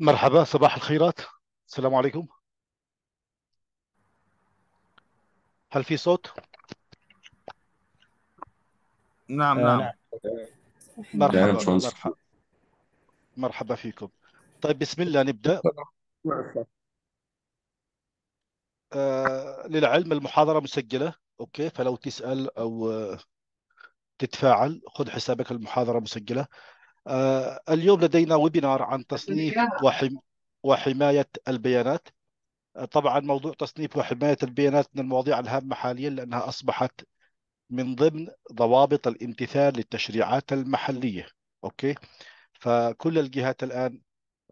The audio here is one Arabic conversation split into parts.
مرحبا صباح الخيرات السلام عليكم هل في صوت؟ نعم آه، نعم, نعم. نعم، مرحبا مرحبا فيكم طيب بسم الله نبدأ آه للعلم المحاضرة مسجلة أوكي فلو تسأل أو تتفاعل خذ حسابك المحاضرة مسجلة آه، اليوم لدينا ويبينار عن تصنيف وحماية البيانات آه، طبعا موضوع تصنيف وحماية البيانات من المواضيع الهامة حاليا لأنها أصبحت من ضمن ضوابط الامتثال للتشريعات المحلية أوكي فكل الجهات الآن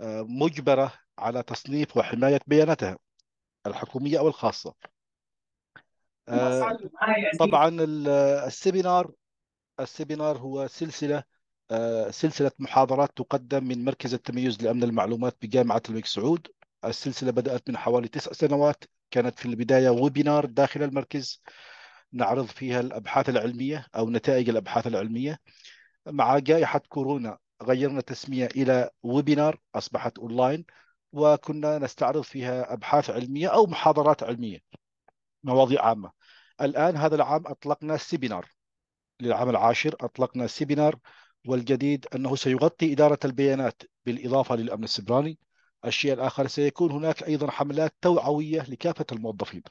آه، مجبرة على تصنيف وحماية بياناتها الحكومية أو الخاصة طبعا السيمينار السيمينار هو سلسلة آه، سلسلة محاضرات تقدم من مركز التميز لأمن المعلومات بجامعة الملك سعود السلسلة بدأت من حوالي تسع سنوات كانت في البداية ويبينار داخل المركز نعرض فيها الأبحاث العلمية أو نتائج الأبحاث العلمية مع جائحة كورونا غيرنا تسمية إلى ويبينار أصبحت أونلاين وكنا نستعرض فيها أبحاث علمية أو محاضرات علمية مواضيع عامة الآن هذا العام أطلقنا سيبينار للعام العاشر أطلقنا سيبينار والجديد أنه سيغطي إدارة البيانات بالإضافة للأمن السبراني الشيء الآخر سيكون هناك أيضا حملات توعوية لكافة الموظفين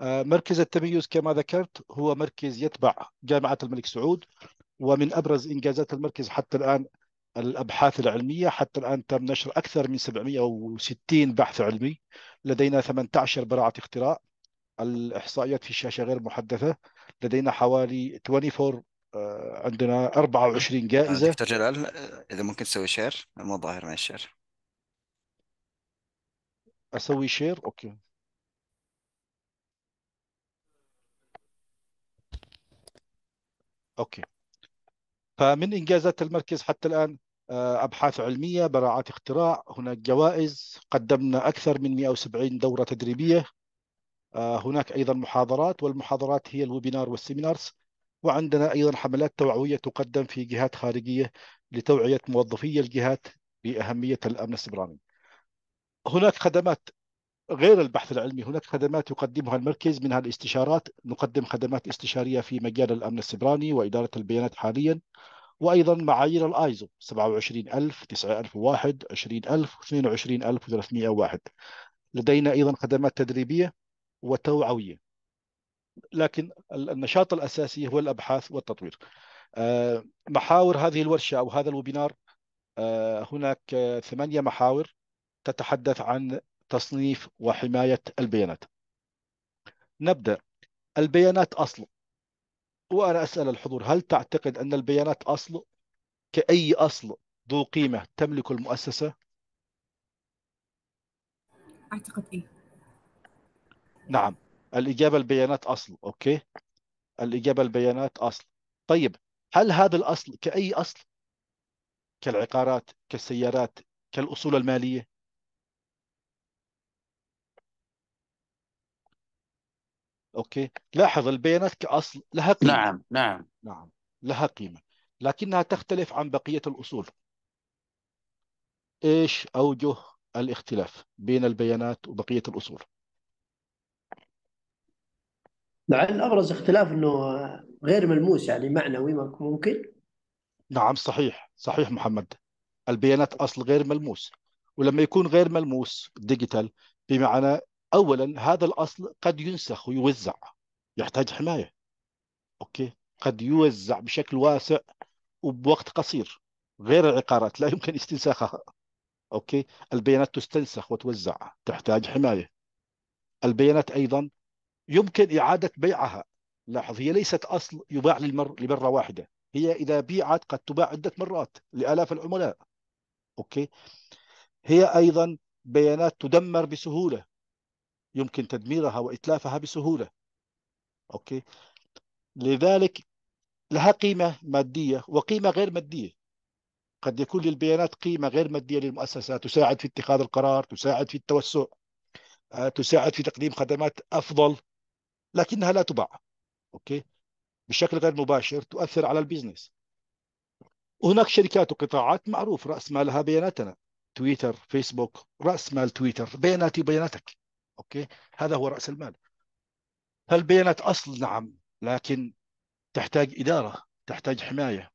آه، مركز التميز كما ذكرت هو مركز يتبع جامعة الملك سعود ومن أبرز إنجازات المركز حتى الآن الأبحاث العلمية حتى الآن تم نشر أكثر من 760 بحث علمي لدينا 18 براعة اختراع الإحصائيات في الشاشه غير محدثة لدينا حوالي 24 آه، عندنا 24 جائزه دكتور جلال آه، اذا ممكن تسوي شير مو ظاهر مع الشير اسوي شير اوكي اوكي فمن انجازات المركز حتى الان آه، ابحاث علميه براعات اختراع هناك جوائز قدمنا اكثر من 170 دوره تدريبيه هناك ايضا محاضرات والمحاضرات هي الويبينار والسيمينارز وعندنا أيضا حملات توعوية تقدم في جهات خارجية لتوعية موظفي الجهات بأهمية الأمن السبراني هناك خدمات غير البحث العلمي هناك خدمات يقدمها المركز منها الاستشارات نقدم خدمات استشارية في مجال الأمن السبراني وإدارة البيانات حاليا وأيضا معايير الآيزو 27000 9001 20000 22301 لدينا أيضا خدمات تدريبية وتوعوية لكن النشاط الاساسي هو الابحاث والتطوير آه، محاور هذه الورشه او هذا الويبينار آه، هناك آه، ثمانيه محاور تتحدث عن تصنيف وحمايه البيانات نبدا البيانات اصل وانا اسال الحضور هل تعتقد ان البيانات اصل كاي اصل ذو قيمه تملك المؤسسه اعتقد ايه نعم الاجابه البيانات اصل اوكي الاجابه البيانات اصل طيب هل هذا الاصل كاي اصل كالعقارات كالسيارات كالاصول الماليه اوكي لاحظ البيانات كاصل لها قيمه نعم نعم نعم لها قيمه لكنها تختلف عن بقيه الاصول ايش اوجه الاختلاف بين البيانات وبقيه الاصول مع ان ابرز اختلاف انه غير ملموس يعني معنوي ممكن نعم صحيح صحيح محمد البيانات اصل غير ملموس ولما يكون غير ملموس ديجيتال بمعنى اولا هذا الاصل قد ينسخ ويوزع يحتاج حمايه اوكي قد يوزع بشكل واسع وبوقت قصير غير العقارات لا يمكن استنساخها اوكي البيانات تستنسخ وتوزع تحتاج حمايه البيانات ايضا يمكن إعادة بيعها لاحظ هي ليست أصل يباع للمر لمرة واحدة هي إذا بيعت قد تباع عدة مرات لآلاف العملاء أوكي هي أيضا بيانات تدمر بسهولة يمكن تدميرها وإتلافها بسهولة أوكي لذلك لها قيمة مادية وقيمة غير مادية قد يكون للبيانات قيمة غير مادية للمؤسسة تساعد في اتخاذ القرار تساعد في التوسع آه، تساعد في تقديم خدمات أفضل لكنها لا تباع اوكي بشكل غير مباشر تؤثر على البيزنس هناك شركات وقطاعات معروف راس مالها بياناتنا تويتر فيسبوك راس مال تويتر بياناتي وبياناتك اوكي هذا هو راس المال البيانات اصل نعم لكن تحتاج اداره تحتاج حمايه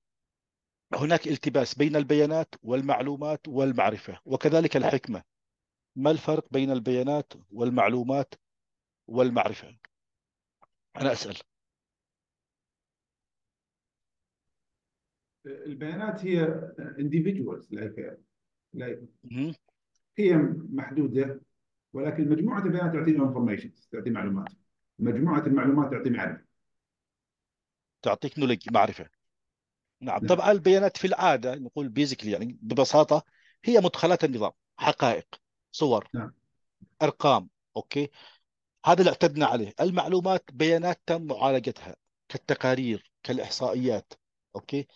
هناك التباس بين البيانات والمعلومات والمعرفه وكذلك الحكمه ما الفرق بين البيانات والمعلومات والمعرفه أنا أسأل البيانات هي individuals like هي محدوده ولكن مجموعه البيانات تعطينا انفورميشن تعطي معلومات مجموعه المعلومات تعطي معرفه تعطيك نولج معرفه نعم, نعم. طبعا البيانات في العاده نقول بيزيكلي يعني ببساطه هي مدخلات النظام حقائق صور نعم. ارقام اوكي هذا اللي اعتدنا عليه المعلومات بيانات تم معالجتها كالتقارير كالإحصائيات أوكي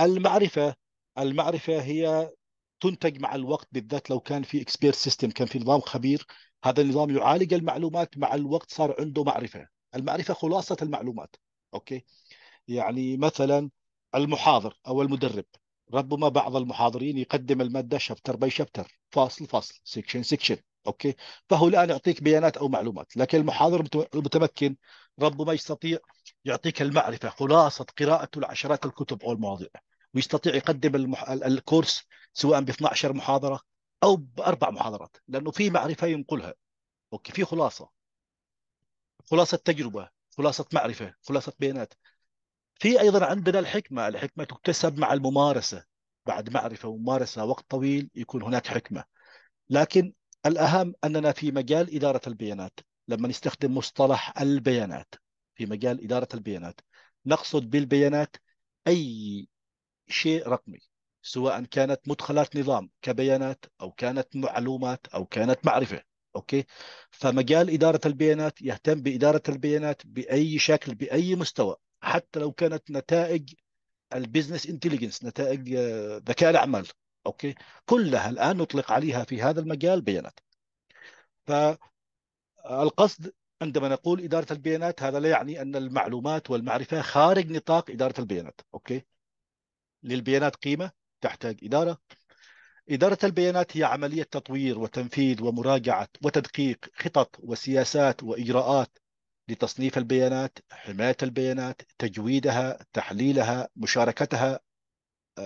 المعرفة المعرفة هي تنتج مع الوقت بالذات لو كان في اكسبيرت سيستم كان في نظام خبير هذا النظام يعالج المعلومات مع الوقت صار عنده معرفة المعرفة خلاصة المعلومات أوكي يعني مثلا المحاضر أو المدرب ربما بعض المحاضرين يقدم المادة شابتر باي شابتر فاصل فاصل سيكشن سيكشن اوكي فهو الان يعطيك بيانات او معلومات لكن المحاضر المتمكن ربما يستطيع يعطيك المعرفه خلاصه قراءته لعشرات الكتب او المواضيع ويستطيع يقدم المح... الكورس سواء ب 12 محاضره او باربع محاضرات لانه في معرفه ينقلها اوكي في خلاصه خلاصه تجربه خلاصه معرفه خلاصه بيانات في ايضا عندنا الحكمه الحكمه تكتسب مع الممارسه بعد معرفه وممارسه وقت طويل يكون هناك حكمه لكن الأهم أننا في مجال إدارة البيانات لما نستخدم مصطلح البيانات في مجال إدارة البيانات نقصد بالبيانات أي شيء رقمي سواء كانت مدخلات نظام كبيانات أو كانت معلومات أو كانت معرفة أوكي فمجال إدارة البيانات يهتم بإدارة البيانات بأي شكل بأي مستوى حتى لو كانت نتائج البيزنس انتليجنس نتائج آه، ذكاء الأعمال أوكي كلها الآن نطلق عليها في هذا المجال بيانات فالقصد عندما نقول إدارة البيانات هذا لا يعني أن المعلومات والمعرفة خارج نطاق إدارة البيانات أوكي للبيانات قيمة تحتاج إدارة إدارة البيانات هي عملية تطوير وتنفيذ ومراجعة وتدقيق خطط وسياسات وإجراءات لتصنيف البيانات، حماية البيانات، تجويدها، تحليلها، مشاركتها،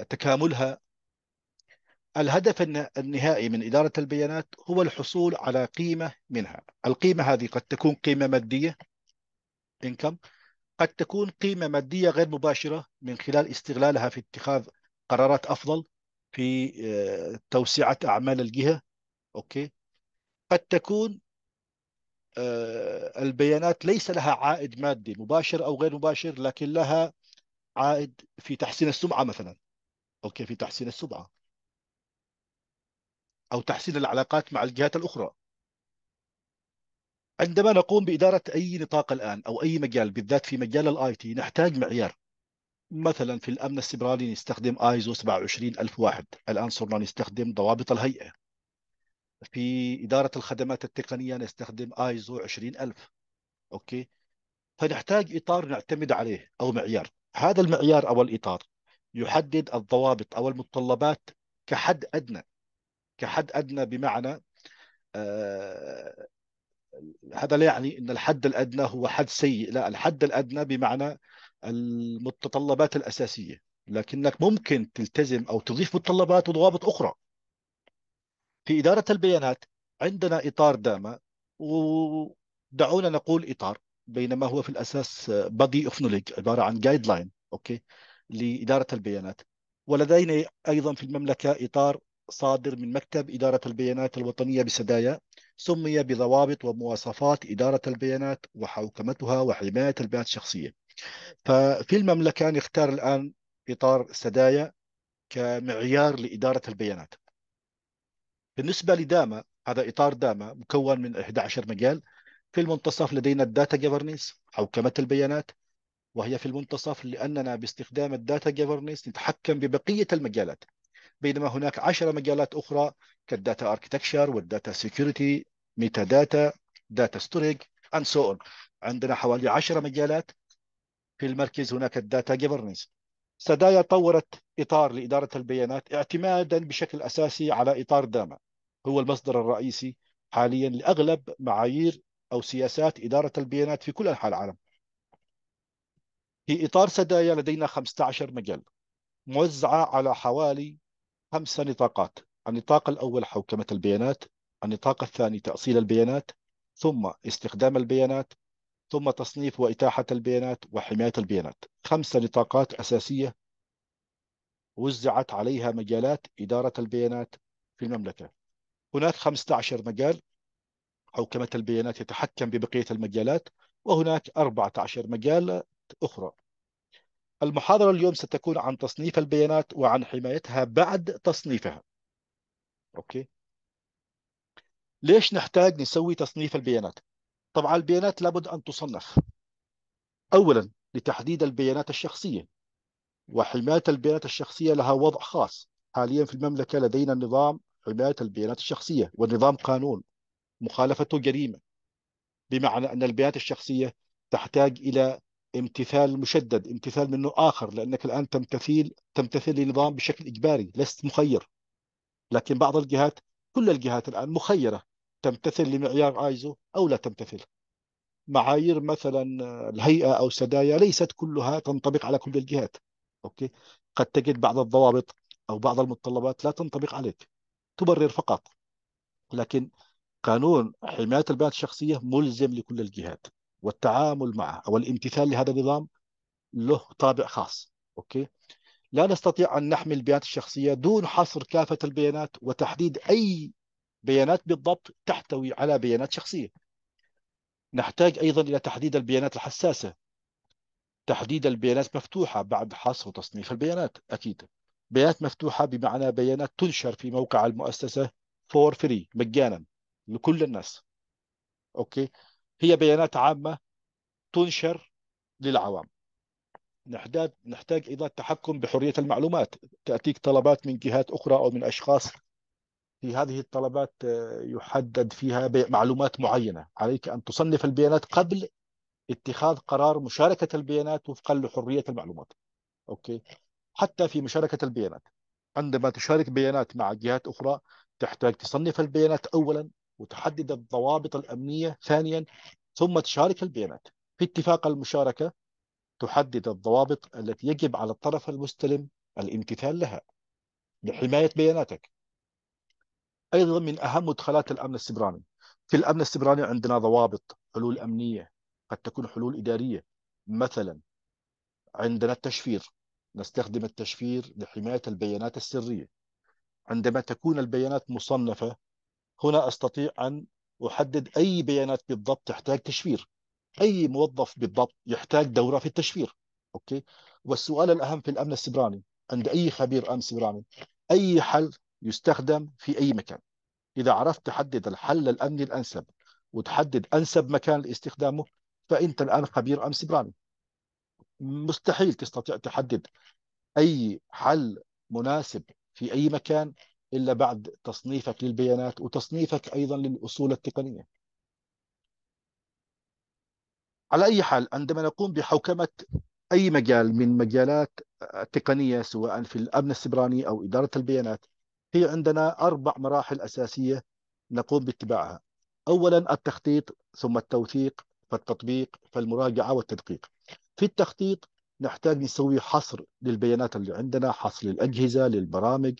تكاملها الهدف النهائي من إدارة البيانات هو الحصول على قيمة منها القيمة هذه قد تكون قيمة مادية income قد تكون قيمة مادية غير مباشرة من خلال استغلالها في اتخاذ قرارات أفضل في آه، توسعة أعمال الجهة أوكي قد تكون آه، البيانات ليس لها عائد مادي مباشر أو غير مباشر لكن لها عائد في تحسين السمعة مثلا أوكي في تحسين السمعة أو تحسين العلاقات مع الجهات الأخرى عندما نقوم بإدارة أي نطاق الآن أو أي مجال بالذات في مجال الاي تي نحتاج معيار مثلا في الأمن السبراني نستخدم ايزو 27001 الآن صرنا نستخدم ضوابط الهيئة في إدارة الخدمات التقنية نستخدم ايزو 20000 أوكي فنحتاج إطار نعتمد عليه أو معيار هذا المعيار أو الإطار يحدد الضوابط أو المتطلبات كحد أدنى كحد ادنى بمعنى آه، هذا لا يعني ان الحد الادنى هو حد سيء لا الحد الادنى بمعنى المتطلبات الاساسيه لكنك ممكن تلتزم او تضيف متطلبات وضوابط اخرى في اداره البيانات عندنا اطار داما ودعونا نقول اطار بينما هو في الاساس بادي اوف نولج عباره عن جايد لاين اوكي لاداره البيانات ولدينا ايضا في المملكه اطار صادر من مكتب إدارة البيانات الوطنية بسدايا سمي بضوابط ومواصفات إدارة البيانات وحوكمتها وحماية البيانات الشخصية ففي المملكة نختار الآن إطار سدايا كمعيار لإدارة البيانات بالنسبة لداما هذا إطار داما مكون من 11 مجال في المنتصف لدينا الداتا جفرنس حوكمة البيانات وهي في المنتصف لأننا باستخدام الداتا جفرنس نتحكم ببقية المجالات بينما هناك عشر مجالات أخرى كالداتا اركتكشر والداتا سيكوريتي ميتا داتا داتا ستوريج اند سو اون عندنا حوالي 10 مجالات في المركز هناك الداتا جيفرنس سدايا طورت اطار لاداره البيانات اعتمادا بشكل اساسي على اطار داما هو المصدر الرئيسي حاليا لاغلب معايير او سياسات اداره البيانات في كل انحاء العالم في اطار سدايا لدينا 15 مجال موزعه على حوالي خمسة نطاقات النطاق الأول حوكمة البيانات النطاق الثاني تأصيل البيانات ثم استخدام البيانات ثم تصنيف وإتاحة البيانات وحماية البيانات خمسة نطاقات أساسية وزعت عليها مجالات إدارة البيانات في المملكة هناك 15 مجال حوكمة البيانات يتحكم ببقية المجالات وهناك 14 مجال أخرى المحاضرة اليوم ستكون عن تصنيف البيانات وعن حمايتها بعد تصنيفها أوكي ليش نحتاج نسوي تصنيف البيانات طبعا البيانات لابد أن تصنف أولا لتحديد البيانات الشخصية وحماية البيانات الشخصية لها وضع خاص حاليا في المملكة لدينا نظام حماية البيانات الشخصية ونظام قانون مخالفته جريمة بمعنى أن البيانات الشخصية تحتاج إلى امتثال مشدد امتثال من نوع آخر لأنك الآن تمتثل تمتثل لنظام بشكل إجباري لست مخير لكن بعض الجهات كل الجهات الآن مخيرة تمتثل لمعيار ايزو أو لا تمتثل معايير مثلا الهيئة أو سدايا ليست كلها تنطبق على كل الجهات أوكي قد تجد بعض الضوابط أو بعض المتطلبات لا تنطبق عليك تبرر فقط لكن قانون حماية البيانات الشخصية ملزم لكل الجهات والتعامل معه او الامتثال لهذا النظام له طابع خاص اوكي لا نستطيع ان نحمي البيانات الشخصيه دون حصر كافه البيانات وتحديد اي بيانات بالضبط تحتوي على بيانات شخصيه نحتاج ايضا الى تحديد البيانات الحساسه تحديد البيانات مفتوحه بعد حصر وتصنيف البيانات اكيد بيانات مفتوحه بمعنى بيانات تنشر في موقع المؤسسه فور فري مجانا لكل الناس اوكي هي بيانات عامة تنشر للعوام نحتاج نحتاج إلى التحكم بحرية المعلومات تأتيك طلبات من جهات أخرى أو من أشخاص في هذه الطلبات آه، يحدد فيها معلومات معينة عليك أن تصنف البيانات قبل اتخاذ قرار مشاركة البيانات وفقا لحرية المعلومات أوكي حتى في مشاركة البيانات عندما تشارك بيانات مع جهات أخرى تحتاج تصنف البيانات أولا وتحدد الضوابط الأمنية ثانيا ثم تشارك البيانات في اتفاق المشاركة تحدد الضوابط التي يجب على الطرف المستلم الامتثال لها لحماية بياناتك أيضا من أهم مدخلات الأمن السبراني في الأمن السبراني عندنا ضوابط حلول أمنية قد تكون حلول إدارية مثلا عندنا التشفير نستخدم التشفير لحماية البيانات السرية عندما تكون البيانات مصنفة هنا استطيع ان احدد اي بيانات بالضبط تحتاج تشفير اي موظف بالضبط يحتاج دوره في التشفير اوكي والسؤال الاهم في الامن السبراني عند اي خبير امن سبراني اي حل يستخدم في اي مكان اذا عرفت تحدد الحل الامني الانسب وتحدد انسب مكان لاستخدامه فانت الان خبير امن سبراني مستحيل تستطيع تحدد اي حل مناسب في اي مكان إلا بعد تصنيفك للبيانات وتصنيفك أيضا للأصول التقنية على أي حال عندما نقوم بحوكمة أي مجال من مجالات تقنية سواء في الأمن السبراني أو إدارة البيانات في عندنا أربع مراحل أساسية نقوم باتباعها أولا التخطيط ثم التوثيق فالتطبيق فالمراجعة والتدقيق في التخطيط نحتاج نسوي حصر للبيانات اللي عندنا حصر للأجهزة للبرامج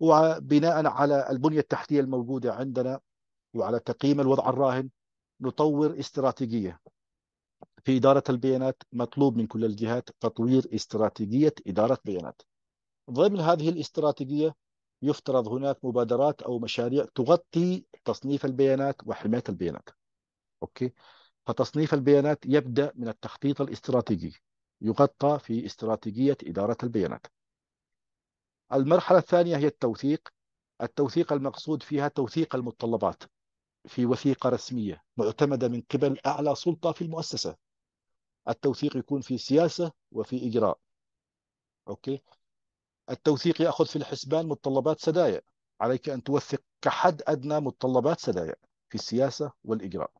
وبناء على البنية التحتية الموجودة عندنا وعلى تقييم الوضع الراهن نطور استراتيجية في إدارة البيانات مطلوب من كل الجهات تطوير استراتيجية إدارة بيانات ضمن هذه الاستراتيجية يفترض هناك مبادرات أو مشاريع تغطي تصنيف البيانات وحماية البيانات أوكي فتصنيف البيانات يبدأ من التخطيط الاستراتيجي يغطى في استراتيجية إدارة البيانات المرحلة الثانية هي التوثيق التوثيق المقصود فيها توثيق المتطلبات في وثيقة رسمية معتمدة من قبل أعلى سلطة في المؤسسة التوثيق يكون في سياسة وفي إجراء أوكي التوثيق يأخذ في الحسبان متطلبات سدايا عليك أن توثق كحد أدنى متطلبات سدايا في السياسة والإجراء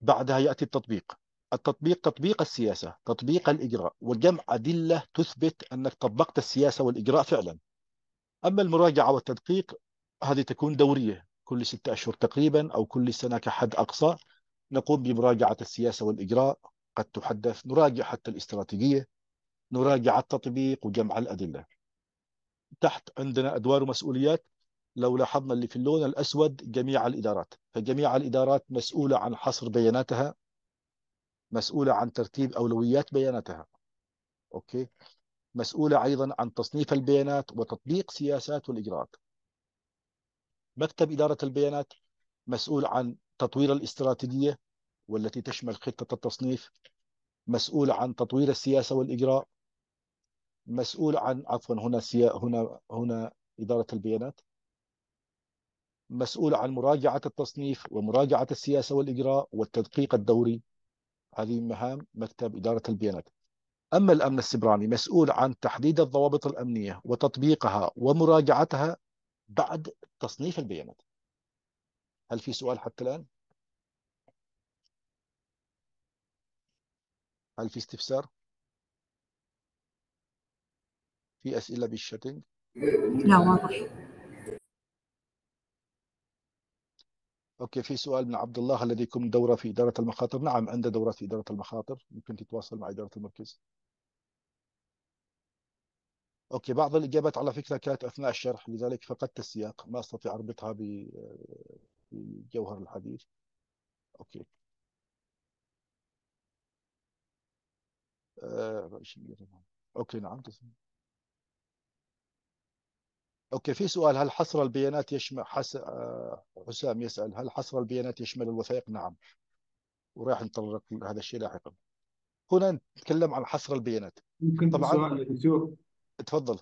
بعدها يأتي التطبيق التطبيق تطبيق السياسة تطبيق الإجراء وجمع أدلة تثبت أنك طبقت السياسة والإجراء فعلا أما المراجعة والتدقيق هذه تكون دورية كل ستة أشهر تقريبا أو كل سنة كحد أقصى نقوم بمراجعة السياسة والإجراء قد تحدث نراجع حتى الاستراتيجية نراجع التطبيق وجمع الأدلة تحت عندنا أدوار ومسؤوليات لو لاحظنا اللي في اللون الأسود جميع الإدارات فجميع الإدارات مسؤولة عن حصر بياناتها مسؤولة عن ترتيب أولويات بياناتها أوكي مسؤولة أيضا عن تصنيف البيانات وتطبيق سياسات والإجراءات مكتب إدارة البيانات مسؤول عن تطوير الاستراتيجية والتي تشمل خطة التصنيف مسؤول عن تطوير السياسة والإجراء مسؤول عن عفوا هنا سيا... هنا هنا إدارة البيانات مسؤول عن مراجعة التصنيف ومراجعة السياسة والإجراء والتدقيق الدوري هذه مهام مكتب إدارة البيانات أما الأمن السبراني مسؤول عن تحديد الضوابط الأمنية وتطبيقها ومراجعتها بعد تصنيف البيانات هل في سؤال حتى الآن؟ هل في استفسار؟ في أسئلة بالشاتنج؟ لا واضح اوكي في سؤال من عبد الله هل لديكم دوره في اداره المخاطر؟ نعم عندنا دوره في اداره المخاطر يمكن تتواصل مع اداره المركز. اوكي بعض الاجابات على فكره كانت اثناء الشرح لذلك فقدت السياق ما استطيع اربطها آه، بجوهر الحديث. اوكي. آه، اوكي نعم اوكي في سؤال هل حصر البيانات يشمل حس... آه، حسام يسال هل حصر البيانات يشمل الوثائق؟ نعم وراح نتطرق لهذا الشيء لاحقا هنا نتكلم عن حصر البيانات ممكن طبعا سؤال تفضل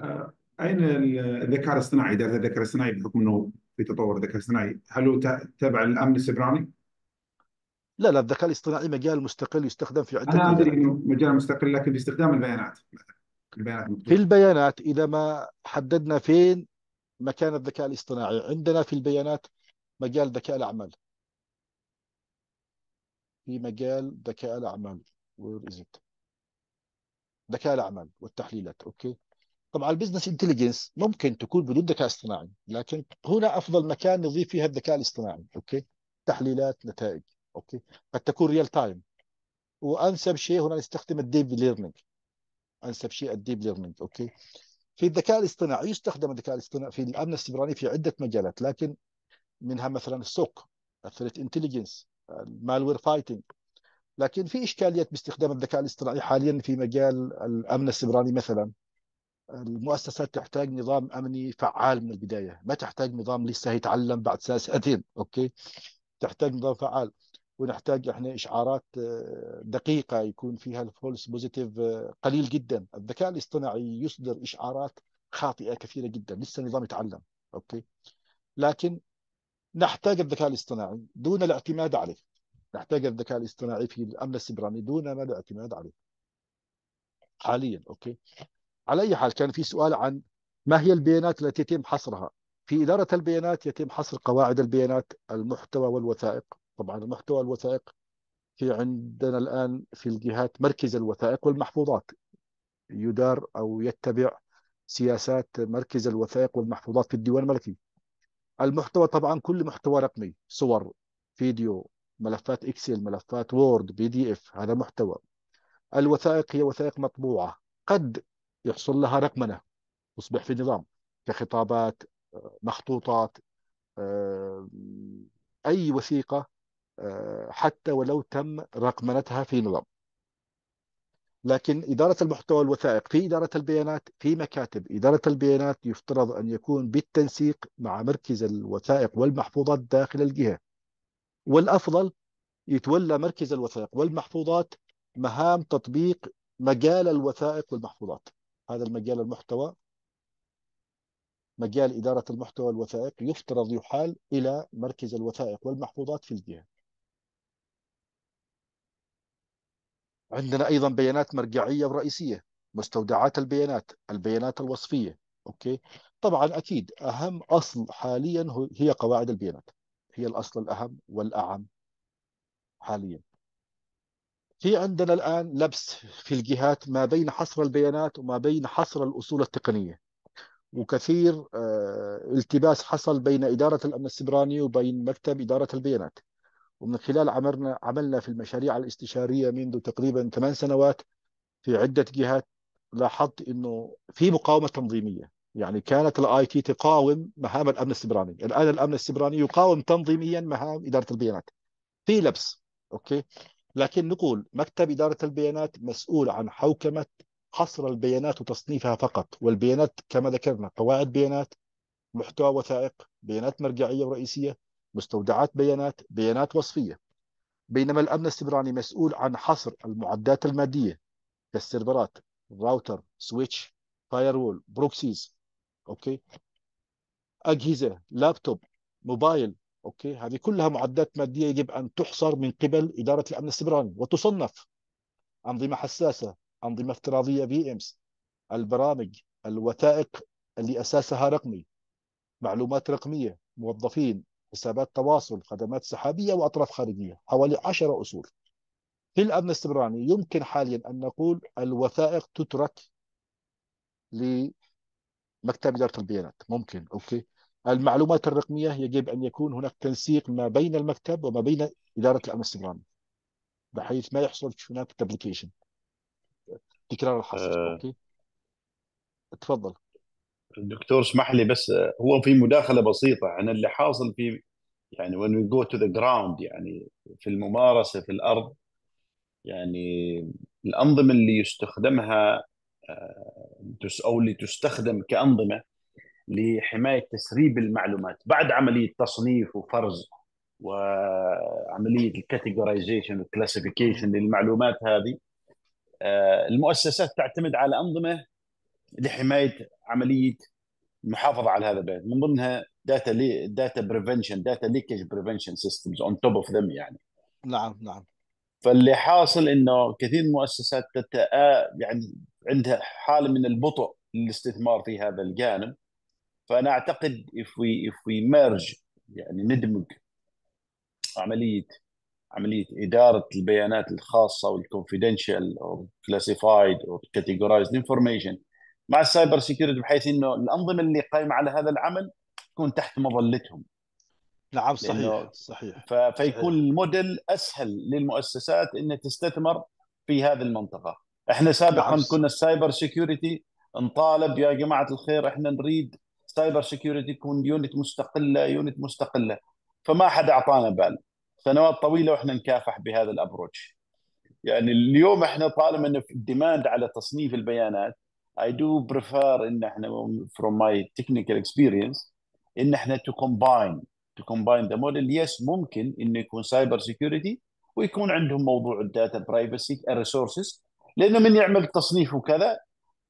آه، اين الذكاء الاصطناعي اداره الذكاء الاصطناعي بحكم انه في تطور الذكاء الاصطناعي هل هو تابع للامن السيبراني؟ لا لا الذكاء الاصطناعي مجال مستقل يستخدم في عده انا ادري انه مجال مستقل لكن باستخدام البيانات مثلا البيانات في البيانات إذا ما حددنا فين مكان الذكاء الاصطناعي عندنا في البيانات مجال ذكاء الأعمال في مجال ذكاء الأعمال وير از ذكاء الأعمال والتحليلات أوكي طبعا البزنس انتليجنس ممكن تكون بدون ذكاء اصطناعي لكن هنا افضل مكان نضيف فيها الذكاء الاصطناعي اوكي تحليلات نتائج اوكي قد تكون ريال تايم وانسب شيء هنا نستخدم الديب ليرنينج انسب شيء الديب ليرنينج اوكي في الذكاء الاصطناعي يستخدم الذكاء الاصطناعي في الامن السيبراني في عده مجالات لكن منها مثلا السوق الثريت انتليجنس المالوير فايتنج لكن في اشكاليات باستخدام الذكاء الاصطناعي حاليا في مجال الامن السيبراني مثلا المؤسسات تحتاج نظام امني فعال من البدايه ما تحتاج نظام لسه يتعلم بعد سنه سنتين اوكي تحتاج نظام فعال ونحتاج احنا اشعارات آه، دقيقه يكون فيها الفولس بوزيتيف آه، قليل جدا الذكاء الاصطناعي يصدر اشعارات خاطئه كثيره جدا لسه النظام يتعلم اوكي لكن نحتاج الذكاء الاصطناعي دون الاعتماد عليه نحتاج الذكاء الاصطناعي في الامن السبراني دون ما الاعتماد عليه حاليا اوكي على اي حال كان في سؤال عن ما هي البيانات التي يتم حصرها في اداره البيانات يتم حصر قواعد البيانات المحتوى والوثائق طبعا المحتوى الوثائق في عندنا الآن في الجهات مركز الوثائق والمحفوظات يدار أو يتبع سياسات مركز الوثائق والمحفوظات في الديوان الملكي المحتوى طبعا كل محتوى رقمي صور فيديو ملفات اكسل ملفات وورد بي دي اف هذا محتوى الوثائق هي وثائق مطبوعه قد يحصل لها رقمنه تصبح في نظام كخطابات آه، مخطوطات آه، اي وثيقه آه، حتى ولو تم رقمنتها في نظام لكن إدارة المحتوى الوثائق في إدارة البيانات في مكاتب إدارة البيانات يفترض أن يكون بالتنسيق مع مركز الوثائق والمحفوظات داخل الجهة والأفضل يتولى مركز الوثائق والمحفوظات مهام تطبيق مجال الوثائق والمحفوظات هذا المجال المحتوى مجال إدارة المحتوى الوثائق يفترض يحال إلى مركز الوثائق والمحفوظات في الجهة عندنا ايضا بيانات مرجعيه ورئيسيه مستودعات البيانات البيانات الوصفيه اوكي طبعا اكيد اهم اصل حاليا هي قواعد البيانات هي الاصل الاهم والاعم حاليا في عندنا الان لبس في الجهات ما بين حصر البيانات وما بين حصر الاصول التقنيه وكثير آه، التباس حصل بين اداره الامن السبراني وبين مكتب اداره البيانات ومن خلال عملنا عملنا في المشاريع الاستشاريه منذ تقريبا ثمان سنوات في عده جهات لاحظت انه في مقاومه تنظيميه يعني كانت الاي تي تقاوم مهام الامن السبراني الان الامن السبراني يقاوم تنظيميا مهام اداره البيانات في لبس اوكي لكن نقول مكتب اداره البيانات مسؤول عن حوكمه حصر البيانات وتصنيفها فقط والبيانات كما ذكرنا قواعد بيانات محتوى وثائق بيانات مرجعيه ورئيسيه مستودعات بيانات بيانات وصفية بينما الأمن السيبراني مسؤول عن حصر المعدات المادية كالسيرفرات راوتر سويتش فايروول بروكسيز أوكي أجهزة لابتوب موبايل أوكي هذه كلها معدات مادية يجب أن تحصر من قبل إدارة الأمن السيبراني وتصنف أنظمة حساسة أنظمة افتراضية في إمس البرامج الوثائق اللي أساسها رقمي معلومات رقمية موظفين حسابات تواصل خدمات سحابية وأطراف خارجية حوالي 10 أصول في الأمن السبراني يمكن حاليا أن نقول الوثائق تترك لمكتب إدارة البيانات ممكن أوكي المعلومات الرقمية يجب أن يكون هناك تنسيق ما بين المكتب وما بين إدارة الأمن السبراني بحيث ما يحصل هناك تبليكيشن تكرار الحصر أه. أوكي تفضل دكتور اسمح لي بس آه، هو في مداخله بسيطه انا اللي حاصل في يعني when we go to the ground يعني في الممارسه في الارض يعني الانظمه اللي يستخدمها آه، او اللي تستخدم كانظمه لحمايه تسريب المعلومات بعد عمليه تصنيف وفرز وعمليه الكاتيجورايزيشن والكلاسيفيكيشن للمعلومات هذه آه، المؤسسات تعتمد على انظمه لحمايه عمليه المحافظه على هذا البيانات من ضمنها داتا لي داتا بريفنشن داتا ليكج بريفنشن سيستمز اون توب اوف ذم يعني نعم نعم فاللي حاصل انه كثير من المؤسسات تتآ آه، يعني عندها حاله من البطء للاستثمار في هذا الجانب فانا اعتقد if we if we merge يعني ندمج عمليه عمليه اداره البيانات الخاصه والكونفدينشال او كلاسيفايد او كاتيجورايزد انفورميشن مع السايبر سيكيورتي بحيث انه الانظمه اللي قائمه على هذا العمل تكون تحت مظلتهم نعم صحيح صحيح ف... فيكون صحيح. الموديل اسهل للمؤسسات انها تستثمر في هذه المنطقه احنا سابقا نعم. كنا السايبر سيكيورتي نطالب يا جماعه الخير احنا نريد سايبر سيكيورتي تكون يونت مستقله يونت مستقله فما حد اعطانا بال سنوات طويله واحنا نكافح بهذا الابروتش يعني اليوم احنا طالما انه في الديماند على تصنيف البيانات I do prefer ان احنا from my technical experience ان احنا to combine to combine the model yes ممكن انه يكون سايبر سيكيورتي ويكون عندهم موضوع الداتا برايفسي الريسورسز لانه من يعمل تصنيف وكذا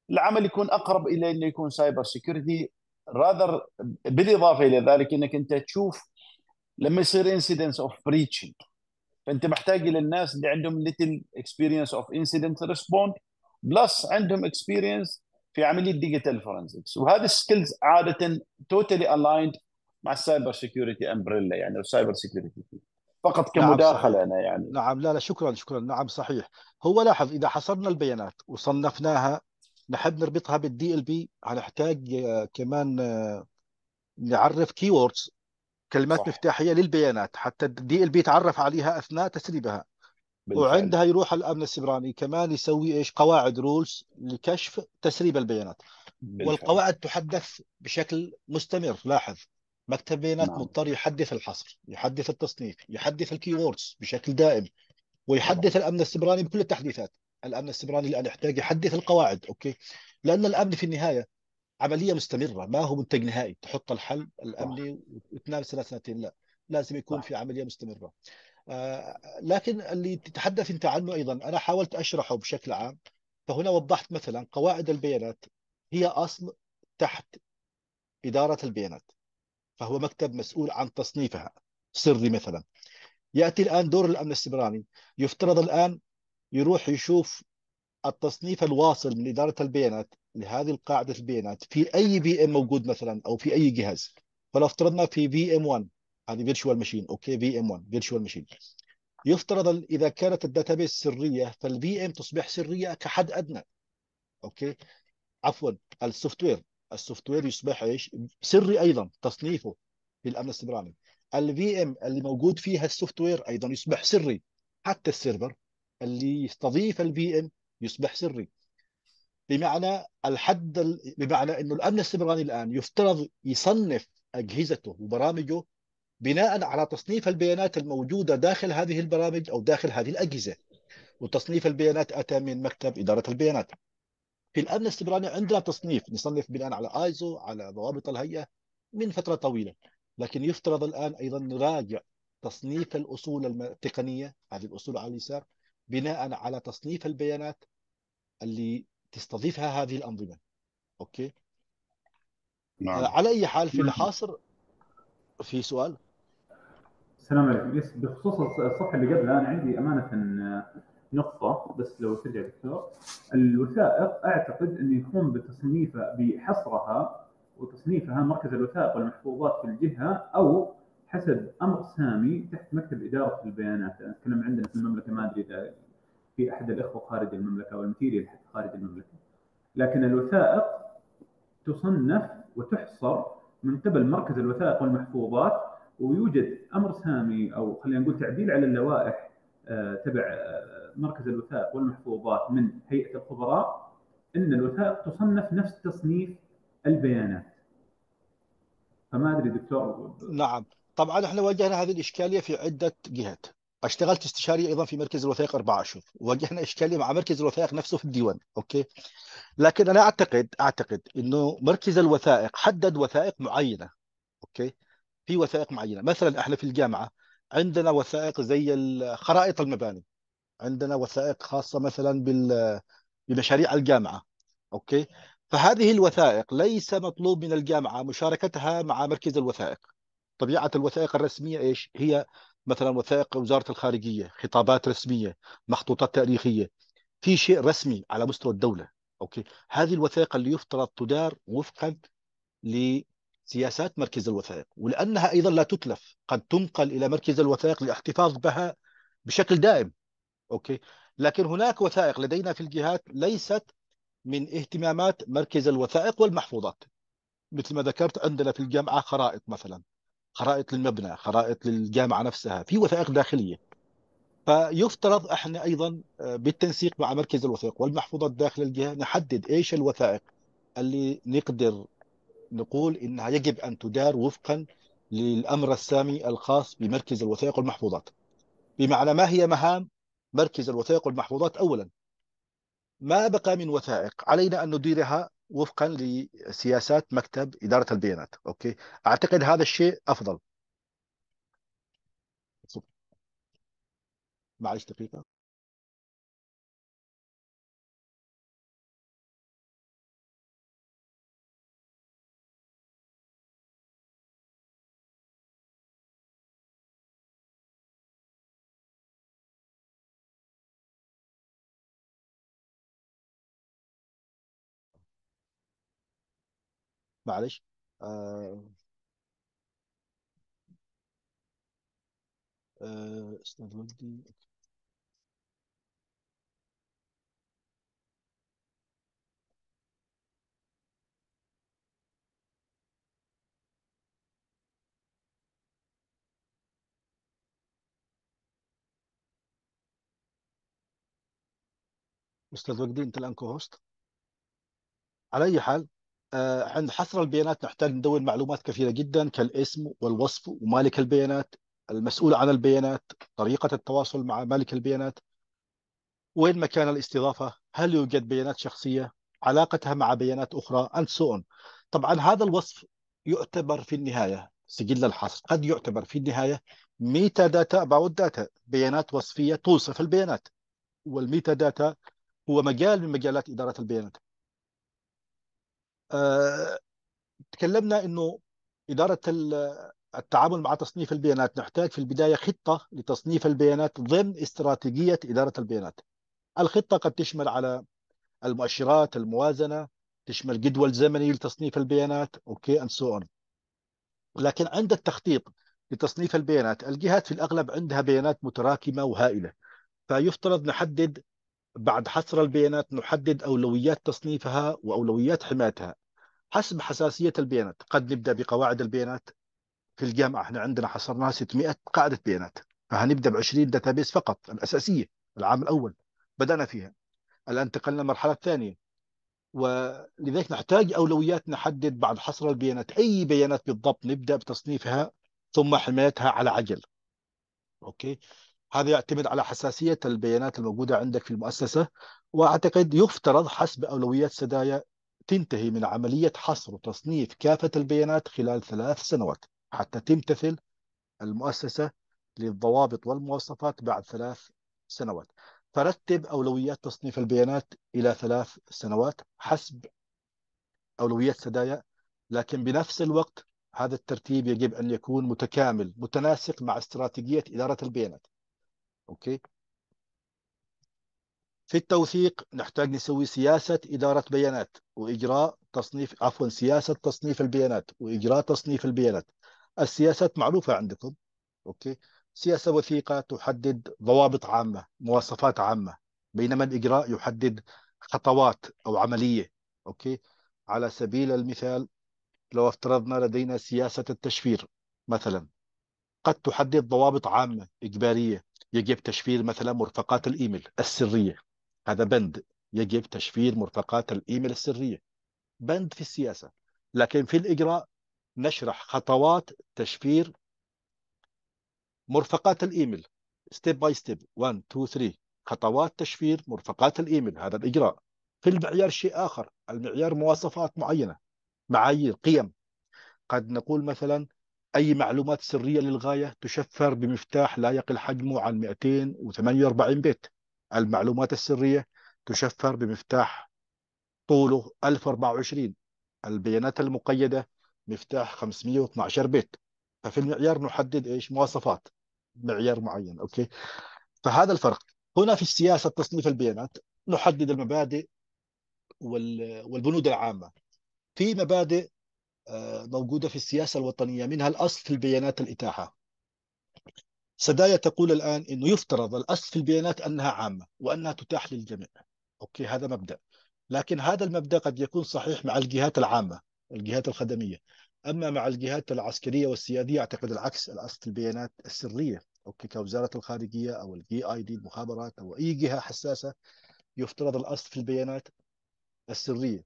العمل يكون اقرب الى انه يكون سايبر سيكيورتي راذر بالاضافه الى ذلك انك انت تشوف لما يصير انسيدنس اوف بريتشنج فانت محتاج الى الناس اللي عندهم ليتل اكسبيرينس اوف انسيدنت ريسبوند بلس عندهم اكسبيرينس في عمليه ديجيتال فورنزكس وهذه السكيلز عاده توتالي الايند مع السايبر سكيورتي امبريلا يعني السايبر سكيورتي فقط نعم، كمداخله نعم انا يعني نعم لا لا شكرا شكرا نعم صحيح هو لاحظ اذا حصرنا البيانات وصنفناها نحب نربطها بالدي ال بي هنحتاج آه، كمان آه، نعرف كيوردز كلمات صح. مفتاحيه للبيانات حتى الدي ال بي يتعرف عليها اثناء تسريبها وعندها يروح الامن السبراني كمان يسوي ايش قواعد رولز لكشف تسريب البيانات بالفعل. والقواعد تحدث بشكل مستمر لاحظ مكتب بيانات نعم. مضطر يحدث الحصر يحدث التصنيف يحدث الكيوردز بشكل دائم ويحدث نعم. الامن السبراني بكل التحديثات الامن السبراني الان يحتاج يحدث القواعد اوكي لان الامن في النهايه عمليه مستمره ما هو منتج نهائي تحط الحل الامني وتنام سنه سنتين لا لازم يكون في عمليه مستمره آه، لكن اللي تتحدث انت عنه ايضا انا حاولت اشرحه بشكل عام فهنا وضحت مثلا قواعد البيانات هي اصل تحت اداره البيانات فهو مكتب مسؤول عن تصنيفها سري مثلا ياتي الان دور الامن السبراني يفترض الان يروح يشوف التصنيف الواصل من اداره البيانات لهذه القاعده البيانات في اي بي ام موجود مثلا او في اي جهاز فلو افترضنا في بي ام 1 هذه فيرتشوال ماشين اوكي في ام 1 فيرتشوال ماشين يفترض اذا كانت الداتا بيس سريه فالفي ام تصبح سريه كحد ادنى اوكي عفوا السوفت وير السوفت وير يصبح ايش سري ايضا تصنيفه في الامن السيبراني الفي ام اللي موجود فيها السوفت وير ايضا يصبح سري حتى السيرفر اللي يستضيف الفي ام يصبح سري بمعنى الحد بمعنى انه الامن السيبراني الان يفترض يصنف اجهزته وبرامجه بناء على تصنيف البيانات الموجودة داخل هذه البرامج أو داخل هذه الأجهزة وتصنيف البيانات أتى من مكتب إدارة البيانات في الأمن السبراني عندنا تصنيف نصنف بناء على آيزو على ضوابط الهيئة من فترة طويلة لكن يفترض الآن أيضا نراجع تصنيف الأصول التقنية هذه الأصول على اليسار بناء على تصنيف البيانات اللي تستضيفها هذه الأنظمة أوكي نعم. على أي حال في نعم. الحاصر في سؤال السلام عليكم يس بخصوص الصفحه اللي قبلها انا عندي امانه آه، نقطه بس لو ترجع دكتور الوثائق اعتقد انه يقوم بتصنيفها بحصرها وتصنيفها مركز الوثائق والمحفوظات في الجهه او حسب امر سامي تحت مكتب اداره البيانات نتكلم عندنا في المملكه ما ادري اذا في احد الاخوه خارج المملكه او الماتيريال حتى خارج المملكه لكن الوثائق تصنف وتحصر من قبل مركز الوثائق والمحفوظات ويوجد امر سامي او خلينا نقول تعديل على اللوائح آه، تبع آه، مركز الوثائق والمحفوظات من هيئه الخبراء ان الوثائق تصنف نفس تصنيف البيانات. فما ادري دكتور نعم طبعا احنا واجهنا هذه الاشكاليه في عده جهات. اشتغلت استشاري ايضا في مركز الوثائق اربع اشهر واجهنا اشكاليه مع مركز الوثائق نفسه في الديوان اوكي لكن انا اعتقد اعتقد انه مركز الوثائق حدد وثائق معينه اوكي في وثائق معينه مثلا احنا في الجامعه عندنا وثائق زي خرائط المباني عندنا وثائق خاصه مثلا بال بمشاريع الجامعه اوكي فهذه الوثائق ليس مطلوب من الجامعه مشاركتها مع مركز الوثائق طبيعه الوثائق الرسميه ايش هي مثلا وثائق وزاره الخارجيه خطابات رسميه مخطوطات تاريخيه في شيء رسمي على مستوى الدوله اوكي هذه الوثائق اللي يفترض تدار وفقا سياسات مركز الوثائق ولأنها أيضا لا تتلف قد تنقل إلى مركز الوثائق للاحتفاظ بها بشكل دائم أوكي لكن هناك وثائق لدينا في الجهات ليست من اهتمامات مركز الوثائق والمحفوظات مثل ما ذكرت عندنا في الجامعة خرائط مثلا خرائط للمبنى خرائط للجامعة نفسها في وثائق داخلية فيفترض احنا ايضا آه، بالتنسيق مع مركز الوثائق والمحفوظات داخل الجهه نحدد ايش الوثائق اللي نقدر نقول انها يجب ان تدار وفقا للامر السامي الخاص بمركز الوثائق والمحفوظات. بمعنى ما هي مهام مركز الوثائق والمحفوظات اولا؟ ما بقى من وثائق علينا ان نديرها وفقا لسياسات مكتب اداره البيانات، اوكي؟ اعتقد هذا الشيء افضل. معلش دقيقه معلش استاذ آه, آه، استاذ مستر وجدي انت الان كوهوست على اي حال آه، عند حصر البيانات نحتاج ندون معلومات كثيرة جدا كالاسم والوصف ومالك البيانات المسؤول عن البيانات طريقة التواصل مع مالك البيانات وين مكان الاستضافة هل يوجد بيانات شخصية علاقتها مع بيانات أخرى and so on طبعا هذا الوصف يعتبر في النهاية سجل الحصر قد يعتبر في النهاية ميتا داتا about داتا بيانات وصفية توصف البيانات والميتا داتا هو مجال من مجالات إدارة البيانات آه، تكلمنا انه اداره التعامل مع تصنيف البيانات نحتاج في البدايه خطه لتصنيف البيانات ضمن استراتيجيه اداره البيانات. الخطه قد تشمل على المؤشرات، الموازنه، تشمل جدول زمني لتصنيف البيانات، اوكي اند سو اون. لكن عند التخطيط لتصنيف البيانات، الجهات في الاغلب عندها بيانات متراكمه وهائله. فيفترض نحدد بعد حصر البيانات نحدد اولويات تصنيفها واولويات حمايتها حسب حساسيه البيانات قد نبدا بقواعد البيانات في الجامعه احنا عندنا حصرناها 600 قاعده بيانات فهنبدا ب 20 داتابيس فقط الاساسيه العام الاول بدانا فيها الان انتقلنا للمرحلة الثانيه ولذلك نحتاج اولويات نحدد بعد حصر البيانات اي بيانات بالضبط نبدا بتصنيفها ثم حمايتها على عجل اوكي هذا يعتمد على حساسيه البيانات الموجوده عندك في المؤسسه واعتقد يفترض حسب اولويات سدايا تنتهي من عملية حصر وتصنيف كافة البيانات خلال ثلاث سنوات حتى تمتثل المؤسسة للضوابط والمواصفات بعد ثلاث سنوات فرتب أولويات تصنيف البيانات إلى ثلاث سنوات حسب أولويات سدايا لكن بنفس الوقت هذا الترتيب يجب أن يكون متكامل متناسق مع استراتيجية إدارة البيانات أوكي في التوثيق نحتاج نسوي سياسة إدارة بيانات وإجراء تصنيف عفوا سياسة تصنيف البيانات وإجراء تصنيف البيانات السياسات معروفة عندكم أوكي سياسة وثيقة تحدد ضوابط عامة مواصفات عامة بينما الإجراء يحدد خطوات أو عملية أوكي على سبيل المثال لو افترضنا لدينا سياسة التشفير مثلا قد تحدد ضوابط عامة إجبارية يجب تشفير مثلا مرفقات الإيميل السرية هذا بند يجب تشفير مرفقات الايميل السريه بند في السياسه لكن في الاجراء نشرح خطوات تشفير مرفقات الايميل ستيب باي ستيب 1 2 3 خطوات تشفير مرفقات الايميل هذا الاجراء في المعيار شيء اخر المعيار مواصفات معينه معايير قيم قد نقول مثلا اي معلومات سريه للغايه تشفر بمفتاح لا يقل حجمه عن 248 بيت المعلومات السرية تشفر بمفتاح طوله 1024 البيانات المقيدة مفتاح 512 بيت ففي المعيار نحدد ايش مواصفات معيار معين اوكي فهذا الفرق هنا في السياسة تصنيف البيانات نحدد المبادئ والبنود العامة في مبادئ آه، موجودة في السياسة الوطنية منها الأصل في البيانات الإتاحة سدايا تقول الآن أنه يفترض الأصل في البيانات أنها عامة وأنها تتاح للجميع أوكي هذا مبدأ لكن هذا المبدأ قد يكون صحيح مع الجهات العامة الجهات الخدمية أما مع الجهات العسكرية والسيادية أعتقد العكس الأصل في البيانات السرية أوكي كوزارة الخارجية أو الجي آي دي المخابرات أو أي جهة حساسة يفترض الأصل في البيانات السرية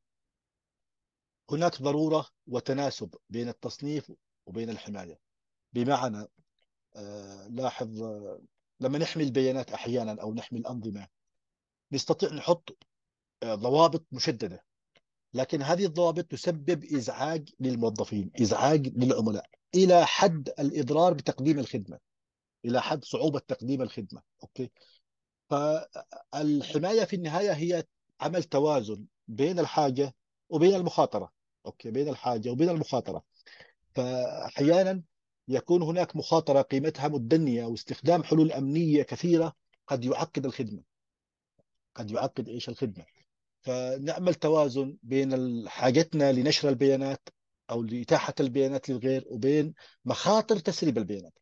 هناك ضرورة وتناسب بين التصنيف وبين الحماية بمعنى آه، لاحظ آه، لما نحمي البيانات احيانا او نحمي الانظمه نستطيع نحط آه، ضوابط مشدده لكن هذه الضوابط تسبب ازعاج للموظفين، ازعاج للعملاء الى حد الاضرار بتقديم الخدمه الى حد صعوبه تقديم الخدمه، اوكي؟ فالحمايه في النهايه هي عمل توازن بين الحاجه وبين المخاطره، اوكي؟ بين الحاجه وبين المخاطره. فاحيانا يكون هناك مخاطرة قيمتها مدنيه واستخدام حلول أمنية كثيرة قد يعقد الخدمة قد يعقد إيش الخدمة فنعمل توازن بين حاجتنا لنشر البيانات أو لإتاحة البيانات للغير وبين مخاطر تسريب البيانات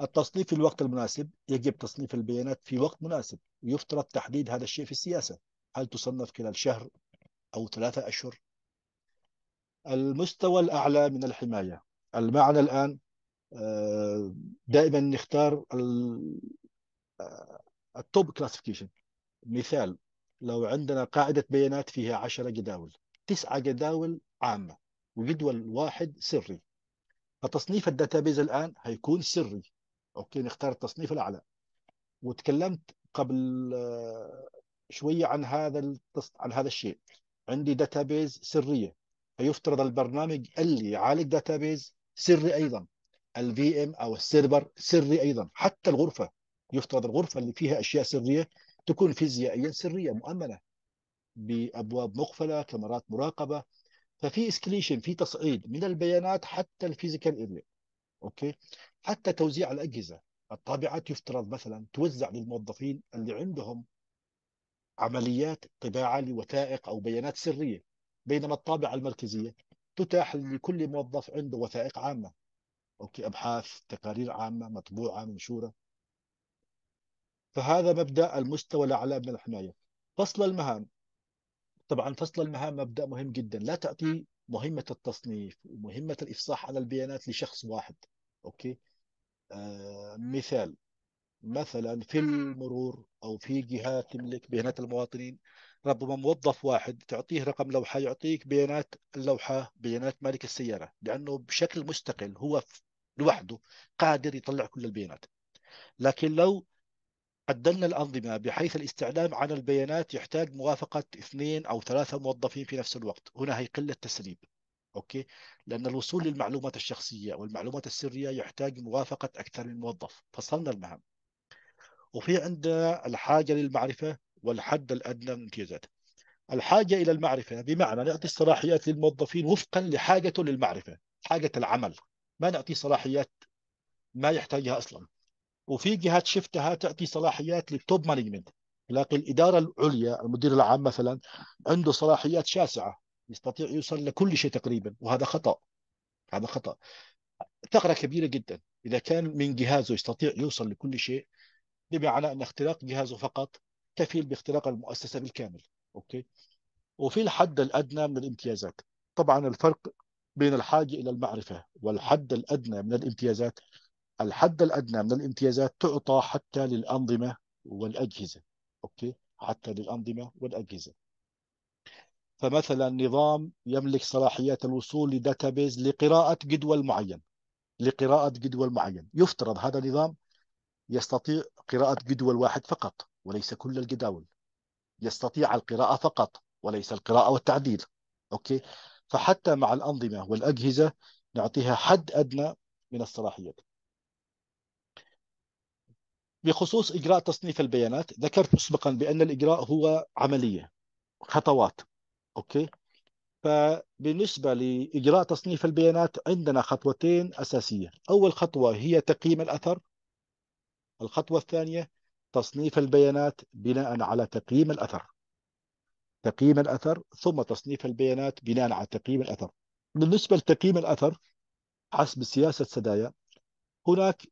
التصنيف في الوقت المناسب يجب تصنيف البيانات في وقت مناسب ويفترض تحديد هذا الشيء في السياسة هل تصنف خلال شهر أو ثلاثة أشهر المستوى الأعلى من الحماية المعنى الآن آه، دائما نختار التوب كلاسيفيكيشن آه، مثال لو عندنا قاعدة بيانات فيها 10 جداول تسعة جداول عامة وجدول واحد سري فتصنيف الداتابيز الآن هيكون سري أوكي نختار التصنيف الأعلى وتكلمت قبل آه، شوية عن هذا التص... عن هذا الشيء عندي داتابيز سرية فيفترض البرنامج اللي يعالج داتابيز سري أيضا الفي ام او السيرفر سري ايضا حتى الغرفه يفترض الغرفه اللي فيها اشياء سريه تكون فيزيائيا سريه مؤمنه بابواب مقفله كاميرات مراقبه ففي اسكليشن في تصعيد من البيانات حتى الفيزيكال اريا اوكي حتى توزيع الاجهزه الطابعات يفترض مثلا توزع للموظفين اللي عندهم عمليات طباعه لوثائق او بيانات سريه بينما الطابعه المركزيه تتاح لكل موظف عنده وثائق عامه اوكي ابحاث تقارير عامه مطبوعه منشوره فهذا مبدا المستوى الاعلى من الحمايه فصل المهام طبعا فصل المهام مبدا مهم جدا لا تعطي مهمه التصنيف ومهمه الافصاح عن البيانات لشخص واحد اوكي آه مثال مثلا في المرور او في جهات تملك بيانات المواطنين ربما موظف واحد تعطيه رقم لوحه يعطيك بيانات اللوحه بيانات مالك السياره لانه بشكل مستقل هو لوحده قادر يطلع كل البيانات لكن لو عدلنا الأنظمة بحيث الاستعلام عن البيانات يحتاج موافقة اثنين أو ثلاثة موظفين في نفس الوقت هنا هي قلة تسريب أوكي لأن الوصول للمعلومات الشخصية والمعلومات السرية يحتاج موافقة أكثر من موظف فصلنا المهام وفي عندنا الحاجة للمعرفة والحد الأدنى من الامتيازات الحاجة إلى المعرفة بمعنى نعطي الصلاحيات للموظفين وفقا لحاجته للمعرفة حاجة العمل ما نعطيه صلاحيات ما يحتاجها اصلا وفي جهات شفتها تعطي صلاحيات للتوب مانجمنت لكن الاداره العليا المدير العام مثلا عنده صلاحيات شاسعه يستطيع يوصل لكل شيء تقريبا وهذا خطا هذا خطا ثغره كبيره جدا اذا كان من جهازه يستطيع يوصل لكل شيء بمعنى ان اختراق جهازه فقط كفيل باختراق المؤسسه بالكامل اوكي وفي الحد الادنى من الامتيازات طبعا الفرق بين الحاجة إلى المعرفة والحد الأدنى من الامتيازات الحد الأدنى من الامتيازات تعطى حتى للأنظمة والأجهزة أوكي حتى للأنظمة والأجهزة فمثلا نظام يملك صلاحيات الوصول لداتابيز لقراءة جدول معين لقراءة جدول معين يفترض هذا النظام يستطيع قراءة جدول واحد فقط وليس كل الجداول يستطيع القراءة فقط وليس القراءة والتعديل أوكي فحتى مع الأنظمة والأجهزة نعطيها حد أدنى من الصلاحية بخصوص إجراء تصنيف البيانات ذكرت مسبقا بأن الإجراء هو عملية خطوات أوكي فبالنسبة لإجراء تصنيف البيانات عندنا خطوتين أساسية أول خطوة هي تقييم الأثر الخطوة الثانية تصنيف البيانات بناء على تقييم الأثر تقييم الأثر ثم تصنيف البيانات بناء على تقييم الأثر بالنسبة لتقييم الأثر حسب سياسة سدايا هناك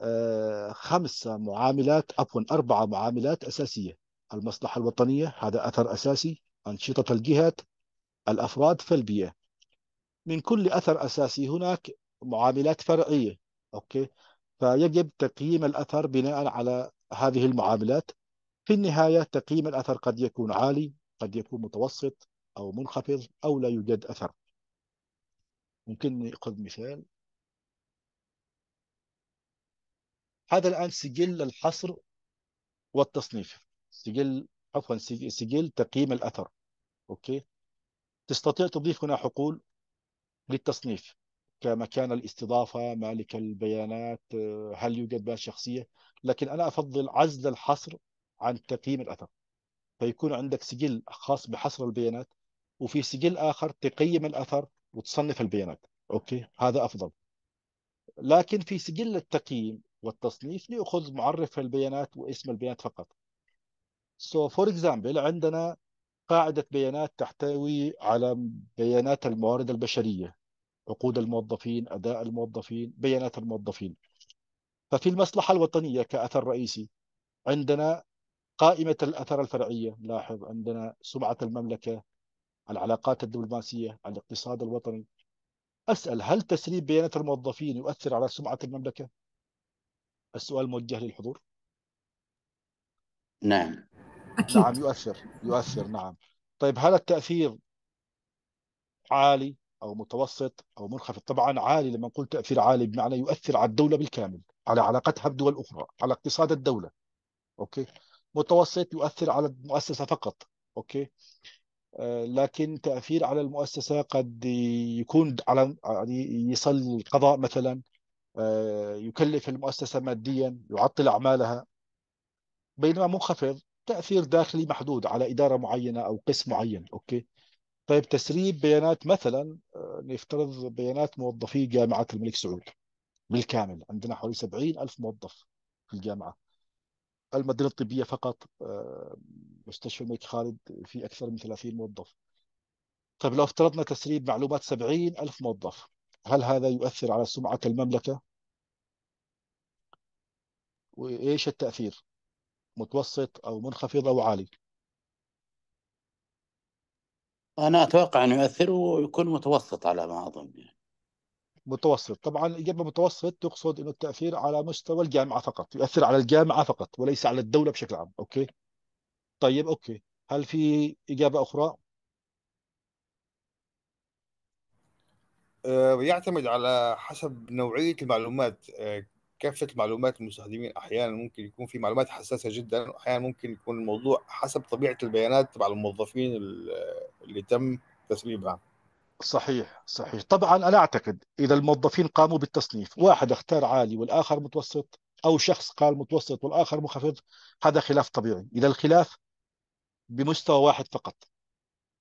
آه، خمسة معاملات عفوا أربعة معاملات أساسية المصلحة الوطنية هذا أثر أساسي أنشطة الجهات الأفراد فالبيئة من كل أثر أساسي هناك معاملات فرعية أوكي فيجب تقييم الأثر بناء على هذه المعاملات في النهاية تقييم الأثر قد يكون عالي قد يكون متوسط أو منخفض أو لا يوجد أثر ممكن نأخذ مثال هذا الآن سجل الحصر والتصنيف سجل عفوا سجل تقييم الأثر أوكي تستطيع تضيف هنا حقول للتصنيف كمكان الاستضافة مالك البيانات آه، هل يوجد بها شخصية لكن أنا أفضل عزل الحصر عن تقييم الأثر فيكون عندك سجل خاص بحصر البيانات وفي سجل اخر تقيم الاثر وتصنف البيانات اوكي هذا افضل لكن في سجل التقييم والتصنيف ناخذ معرف البيانات واسم البيانات فقط سو فور اكزامبل عندنا قاعده بيانات تحتوي على بيانات الموارد البشريه عقود الموظفين اداء الموظفين بيانات الموظفين ففي المصلحه الوطنيه كاثر رئيسي عندنا قائمة الأثر الفرعية لاحظ عندنا سمعة المملكة العلاقات الدبلوماسية الاقتصاد الوطني أسأل هل تسريب بيانات الموظفين يؤثر على سمعة المملكة؟ السؤال موجه للحضور نعم أكيد. نعم يؤثر يؤثر نعم طيب هل التأثير عالي أو متوسط أو منخفض طبعا عالي لما نقول تأثير عالي بمعنى يؤثر على الدولة بالكامل على علاقتها بدول الأخرى على اقتصاد الدولة أوكي متوسط يؤثر على المؤسسة فقط أوكي آه، لكن تأثير على المؤسسة قد يكون على يعني يصل القضاء مثلا آه، يكلف المؤسسة ماديا يعطل أعمالها بينما منخفض تأثير داخلي محدود على إدارة معينة أو قسم معين أوكي طيب تسريب بيانات مثلا آه، نفترض بيانات موظفي جامعة الملك سعود بالكامل عندنا حوالي 70 ألف موظف في الجامعة المدينه الطبيه فقط آه، مستشفى الملك خالد في اكثر من 30 موظف طيب لو افترضنا تسريب معلومات 70 ألف موظف هل هذا يؤثر على سمعة المملكة؟ وإيش التأثير؟ متوسط أو منخفض أو عالي؟ أنا أتوقع أنه يؤثر ويكون متوسط على ما أظن يعني. متوسط طبعا الإجابة متوسط تقصد أنه التأثير على مستوى الجامعة فقط يؤثر على الجامعة فقط وليس على الدولة بشكل عام أوكي طيب أوكي هل في إجابة أخرى؟ أه، يعتمد على حسب نوعية المعلومات أه، كافة معلومات المستخدمين أحيانا ممكن يكون في معلومات حساسة جدا وأحيانا ممكن يكون الموضوع حسب طبيعة البيانات تبع الموظفين اللي تم تسريبها صحيح صحيح طبعا أنا أعتقد إذا الموظفين قاموا بالتصنيف واحد اختار عالي والآخر متوسط أو شخص قال متوسط والآخر منخفض هذا خلاف طبيعي إذا الخلاف بمستوى واحد فقط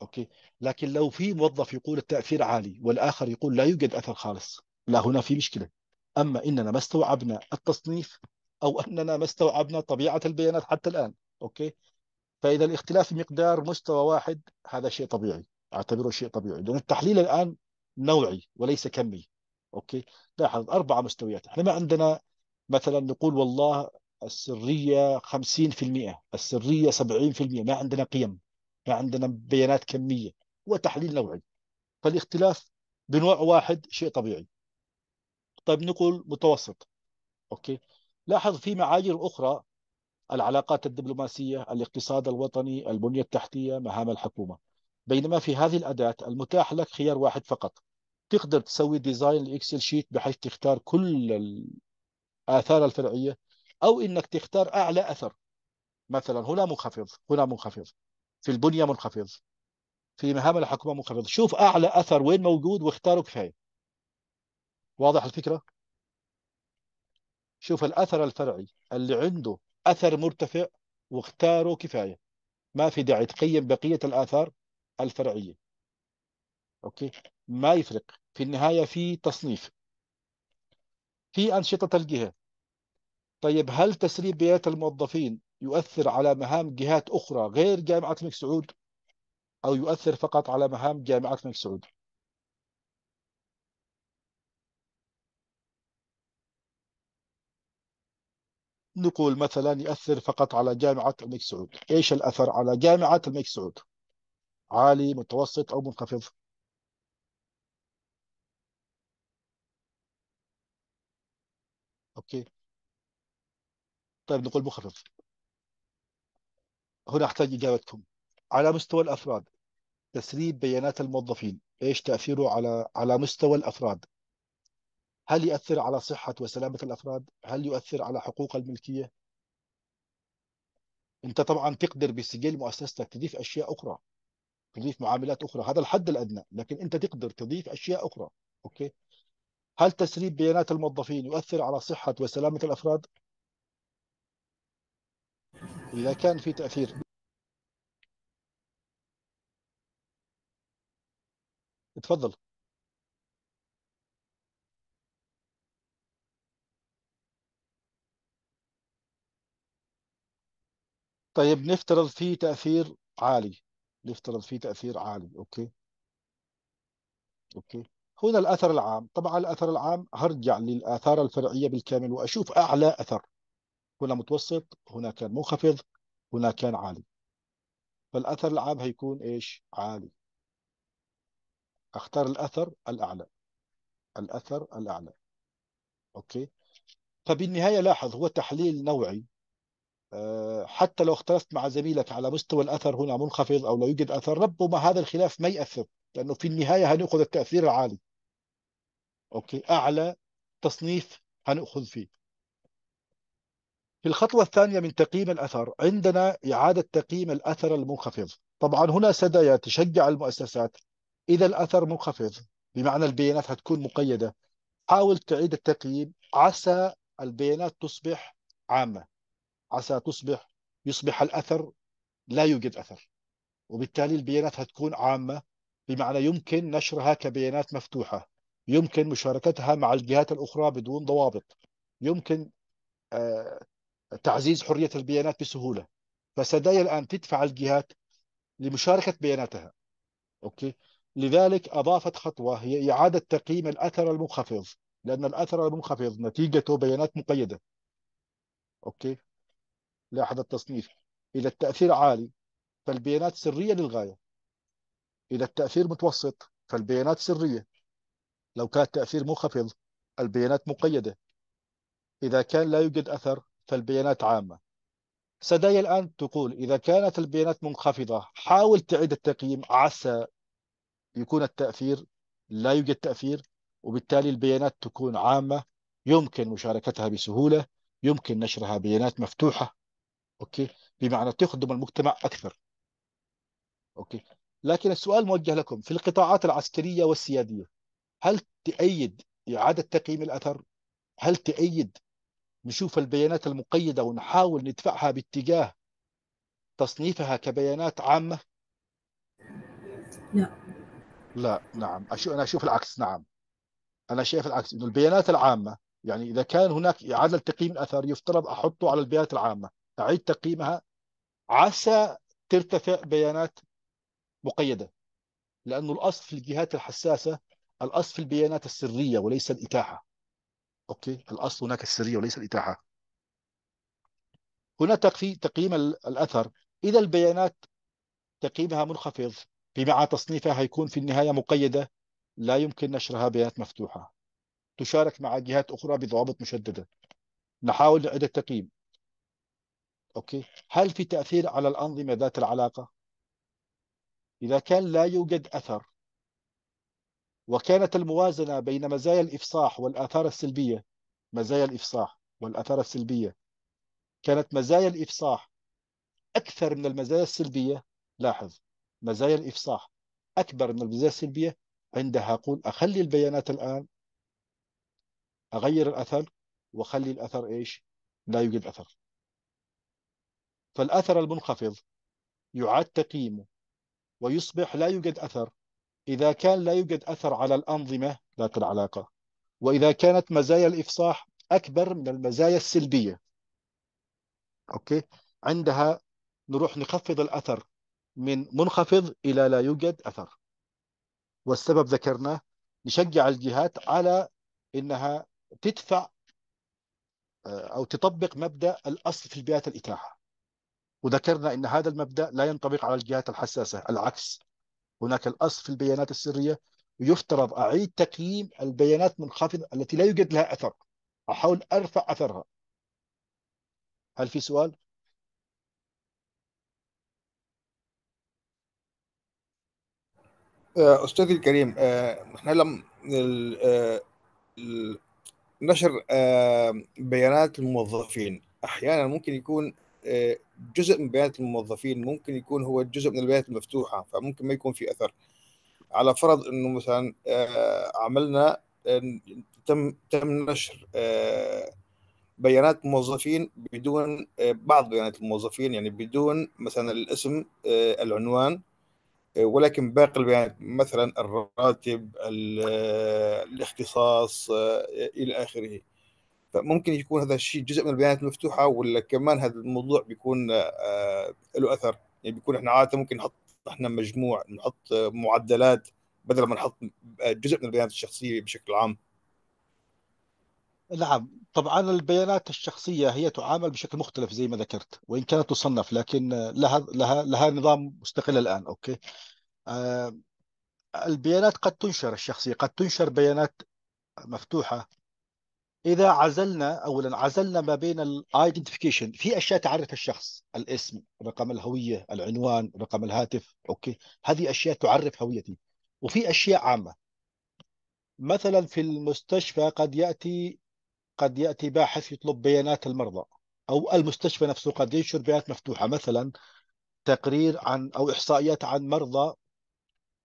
أوكي لكن لو في موظف يقول التأثير عالي والآخر يقول لا يوجد أثر خالص لا هنا في مشكلة أما إننا ما استوعبنا التصنيف أو أننا ما استوعبنا طبيعة البيانات حتى الآن أوكي فإذا الاختلاف مقدار مستوى واحد هذا شيء طبيعي اعتبره شيء طبيعي لان التحليل الان نوعي وليس كمي اوكي لاحظ اربع مستويات احنا ما عندنا مثلا نقول والله السريه 50% السريه 70% ما عندنا قيم ما عندنا بيانات كميه وتحليل نوعي فالاختلاف بنوع واحد شيء طبيعي طيب نقول متوسط اوكي لاحظ في معايير اخرى العلاقات الدبلوماسيه الاقتصاد الوطني البنيه التحتيه مهام الحكومه بينما في هذه الأداة المتاح لك خيار واحد فقط تقدر تسوي ديزاين لإكسل شيت بحيث تختار كل الآثار الفرعية أو إنك تختار أعلى أثر مثلا هنا منخفض هنا منخفض في البنية منخفض في مهام الحكومة منخفض شوف أعلى أثر وين موجود واختاره كفاية واضح الفكرة؟ شوف الأثر الفرعي اللي عنده أثر مرتفع واختاره كفاية ما في داعي تقيم بقية الآثار الفرعية أوكي ما يفرق في النهاية في تصنيف في أنشطة الجهة طيب هل تسريب بيانات الموظفين يؤثر على مهام جهات أخرى غير جامعة الملك سعود أو يؤثر فقط على مهام جامعة الملك سعود نقول مثلا يؤثر فقط على جامعة الملك سعود إيش الأثر على جامعة الملك سعود عالي متوسط أو منخفض أوكي طيب نقول منخفض هنا أحتاج إجابتكم على مستوى الأفراد تسريب بيانات الموظفين إيش تأثيره على على مستوى الأفراد هل يؤثر على صحة وسلامة الأفراد هل يؤثر على حقوق الملكية أنت طبعا تقدر بسجل مؤسستك تضيف أشياء أخرى تضيف معاملات اخرى هذا الحد الادنى لكن انت تقدر تضيف اشياء اخرى اوكي هل تسريب بيانات الموظفين يؤثر على صحه وسلامه الافراد اذا كان في تاثير تفضل طيب نفترض في تأثير عالي نفترض فيه تأثير عالي أوكي أوكي هنا الأثر العام طبعا الأثر العام هرجع للآثار الفرعية بالكامل وأشوف أعلى أثر هنا متوسط هنا كان منخفض هنا كان عالي فالأثر العام هيكون إيش عالي أختار الأثر الأعلى الأثر الأعلى أوكي فبالنهاية لاحظ هو تحليل نوعي آه، حتى لو اختلفت مع زميلك على مستوى الاثر هنا منخفض او لا يوجد اثر ربما هذا الخلاف ما ياثر لانه في النهايه هناخذ التاثير العالي اوكي اعلى تصنيف هناخذ فيه في الخطوة الثانية من تقييم الأثر عندنا إعادة تقييم الأثر المنخفض طبعا هنا سدايا تشجع المؤسسات إذا الأثر منخفض بمعنى البيانات هتكون مقيدة حاول تعيد التقييم عسى البيانات تصبح عامة عسى تصبح يصبح الأثر لا يوجد أثر وبالتالي البيانات هتكون عامة بمعنى يمكن نشرها كبيانات مفتوحة يمكن مشاركتها مع الجهات الأخرى بدون ضوابط يمكن آه، تعزيز حرية البيانات بسهولة فسدايا الآن تدفع الجهات لمشاركة بياناتها أوكي لذلك أضافت خطوة هي إعادة تقييم الأثر المنخفض لأن الأثر المنخفض نتيجته بيانات مقيدة أوكي لهذا التصنيف إلى التأثير عالي فالبيانات سرية للغاية إلى التأثير متوسط فالبيانات سرية لو كان التأثير منخفض البيانات مقيدة إذا كان لا يوجد أثر فالبيانات عامة سدايا الآن تقول إذا كانت البيانات منخفضة حاول تعيد التقييم عسى يكون التأثير لا يوجد تأثير وبالتالي البيانات تكون عامة يمكن مشاركتها بسهولة يمكن نشرها بيانات مفتوحة اوكي بمعنى تخدم المجتمع اكثر اوكي لكن السؤال موجه لكم في القطاعات العسكريه والسياديه هل تأيد إعادة تقييم الأثر؟ هل تأيد نشوف البيانات المقيدة ونحاول ندفعها باتجاه تصنيفها كبيانات عامة؟ لا لا نعم أنا أشوف العكس نعم أنا شايف العكس إنه البيانات العامة يعني إذا كان هناك إعادة تقييم الأثر يفترض أحطه على البيانات العامة أعيد تقييمها عسى ترتفع بيانات مقيدة لأنه الأصل في الجهات الحساسة الأصل في البيانات السرية وليس الإتاحة أوكي الأصل هناك السرية وليس الإتاحة هنا تقييم الأثر إذا البيانات تقييمها منخفض بمعنى تصنيفها هيكون في النهاية مقيدة لا يمكن نشرها بيانات مفتوحة تشارك مع جهات أخرى بضوابط مشددة نحاول نعيد التقييم أوكي هل في تأثير على الأنظمة ذات العلاقة؟ إذا كان لا يوجد أثر وكانت الموازنة بين مزايا الإفصاح والآثار السلبية مزايا الإفصاح والآثار السلبية كانت مزايا الإفصاح أكثر من المزايا السلبية لاحظ مزايا الإفصاح أكبر من المزايا السلبية عندها أقول أخلي البيانات الآن أغير الأثر وأخلي الأثر إيش لا يوجد أثر فالأثر المنخفض يعاد تقييمه ويصبح لا يوجد أثر إذا كان لا يوجد أثر على الأنظمة ذات العلاقة وإذا كانت مزايا الإفصاح أكبر من المزايا السلبية أوكي عندها نروح نخفض الأثر من منخفض إلى لا يوجد أثر والسبب ذكرناه نشجع الجهات على انها تدفع آه، او تطبق مبدا الاصل في البيئات الاتاحه وذكرنا ان هذا المبدا لا ينطبق على الجهات الحساسه العكس هناك الاصل في البيانات السريه ويفترض اعيد تقييم البيانات منخفضه التي لا يوجد لها اثر احاول ارفع اثرها هل في سؤال؟ آه، استاذي الكريم احنا آه، لم آه، نشر بيانات الموظفين احيانا ممكن يكون جزء من بيانات الموظفين ممكن يكون هو جزء من البيانات المفتوحه فممكن ما يكون في اثر على فرض انه مثلا آه، عملنا آه، تم تم نشر آه، بيانات موظفين بدون بعض بيانات الموظفين يعني بدون مثلا الاسم العنوان ولكن باقي البيانات مثلا الراتب الاختصاص الى اخره فممكن يكون هذا الشيء جزء من البيانات المفتوحه ولا كمان هذا الموضوع بيكون آه، آه، له اثر يعني بيكون احنا عاده ممكن نحط احنا مجموع نحط آه، معدلات بدل ما نحط جزء من البيانات الشخصيه بشكل عام نعم طبعا البيانات الشخصية هي تعامل بشكل مختلف زي ما ذكرت وإن كانت تصنف لكن لها لها لها نظام مستقل الآن أوكي آه البيانات قد تنشر الشخصية قد تنشر بيانات مفتوحة اذا عزلنا اولا عزلنا ما بين الايدنتيفيكيشن في اشياء تعرف الشخص الاسم رقم الهويه العنوان رقم الهاتف اوكي هذه اشياء تعرف هويتي وفي اشياء عامه مثلا في المستشفى قد ياتي قد ياتي باحث يطلب بيانات المرضى او المستشفى نفسه قد ينشر بيانات مفتوحه مثلا تقرير عن او احصائيات عن مرضى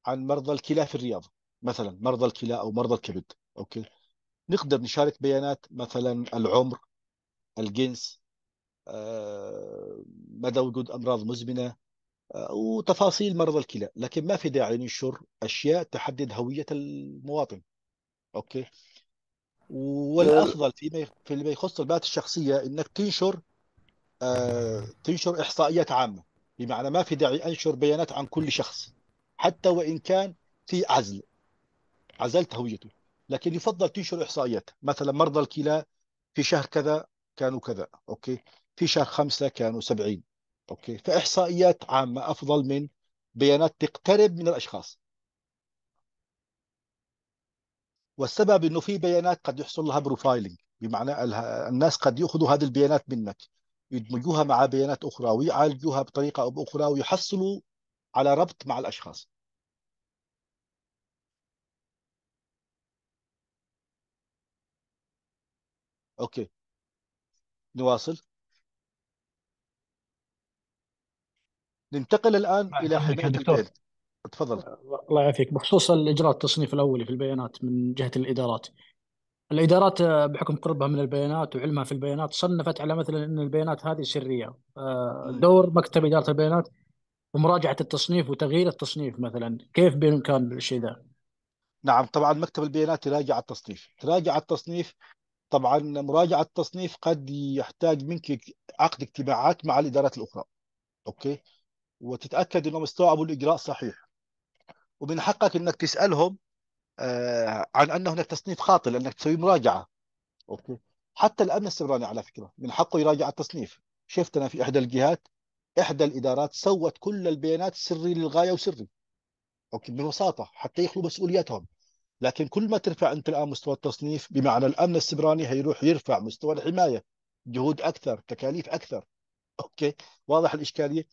عن مرضى الكلى في الرياض مثلا مرضى الكلى او مرضى الكبد اوكي نقدر نشارك بيانات مثلا العمر الجنس آه، مدى وجود امراض مزمنه آه، وتفاصيل مرض الكلى لكن ما في داعي ننشر اشياء تحدد هويه المواطن اوكي والافضل فيما فيما يخص البيانات الشخصيه انك تنشر آه، تنشر احصائيات عامه بمعنى ما في داعي انشر بيانات عن كل شخص حتى وان كان في عزل عزلت هويته لكن يفضل تنشر احصائيات مثلا مرضى الكلى في شهر كذا كانوا كذا اوكي في شهر خمسة كانوا 70 اوكي فاحصائيات عامه افضل من بيانات تقترب من الاشخاص والسبب انه في بيانات قد يحصل لها بروفايلنج بمعنى الناس قد ياخذوا هذه البيانات منك يدمجوها مع بيانات اخرى ويعالجوها بطريقه او باخرى ويحصلوا على ربط مع الاشخاص اوكي نواصل ننتقل الان آه، الى حمايه دكتور تفضل الله يعافيك بخصوص الاجراء التصنيف الاولي في البيانات من جهه الادارات الادارات آه، بحكم قربها من البيانات وعلمها في البيانات صنفت على مثلا ان البيانات هذه سريه آه، دور مكتب اداره البيانات ومراجعه التصنيف وتغيير التصنيف مثلا كيف بامكان الشيء ذا؟ نعم طبعا مكتب البيانات يراجع التصنيف تراجع التصنيف طبعا مراجعه التصنيف قد يحتاج منك عقد اجتماعات مع الادارات الاخرى اوكي وتتاكد انهم استوعبوا الاجراء صحيح ومن حقك انك تسالهم آه، عن ان هناك تصنيف خاطئ لانك تسوي مراجعه اوكي حتى الامن السبراني على فكره من حقه يراجع التصنيف شفت انا في احدى الجهات احدى الادارات سوت كل البيانات سري للغايه وسري اوكي ببساطه حتى يخلوا مسؤوليتهم لكن كل ما ترفع انت الان مستوى التصنيف بمعنى الامن السبراني هيروح يرفع مستوى الحمايه جهود اكثر تكاليف اكثر اوكي واضح الاشكاليه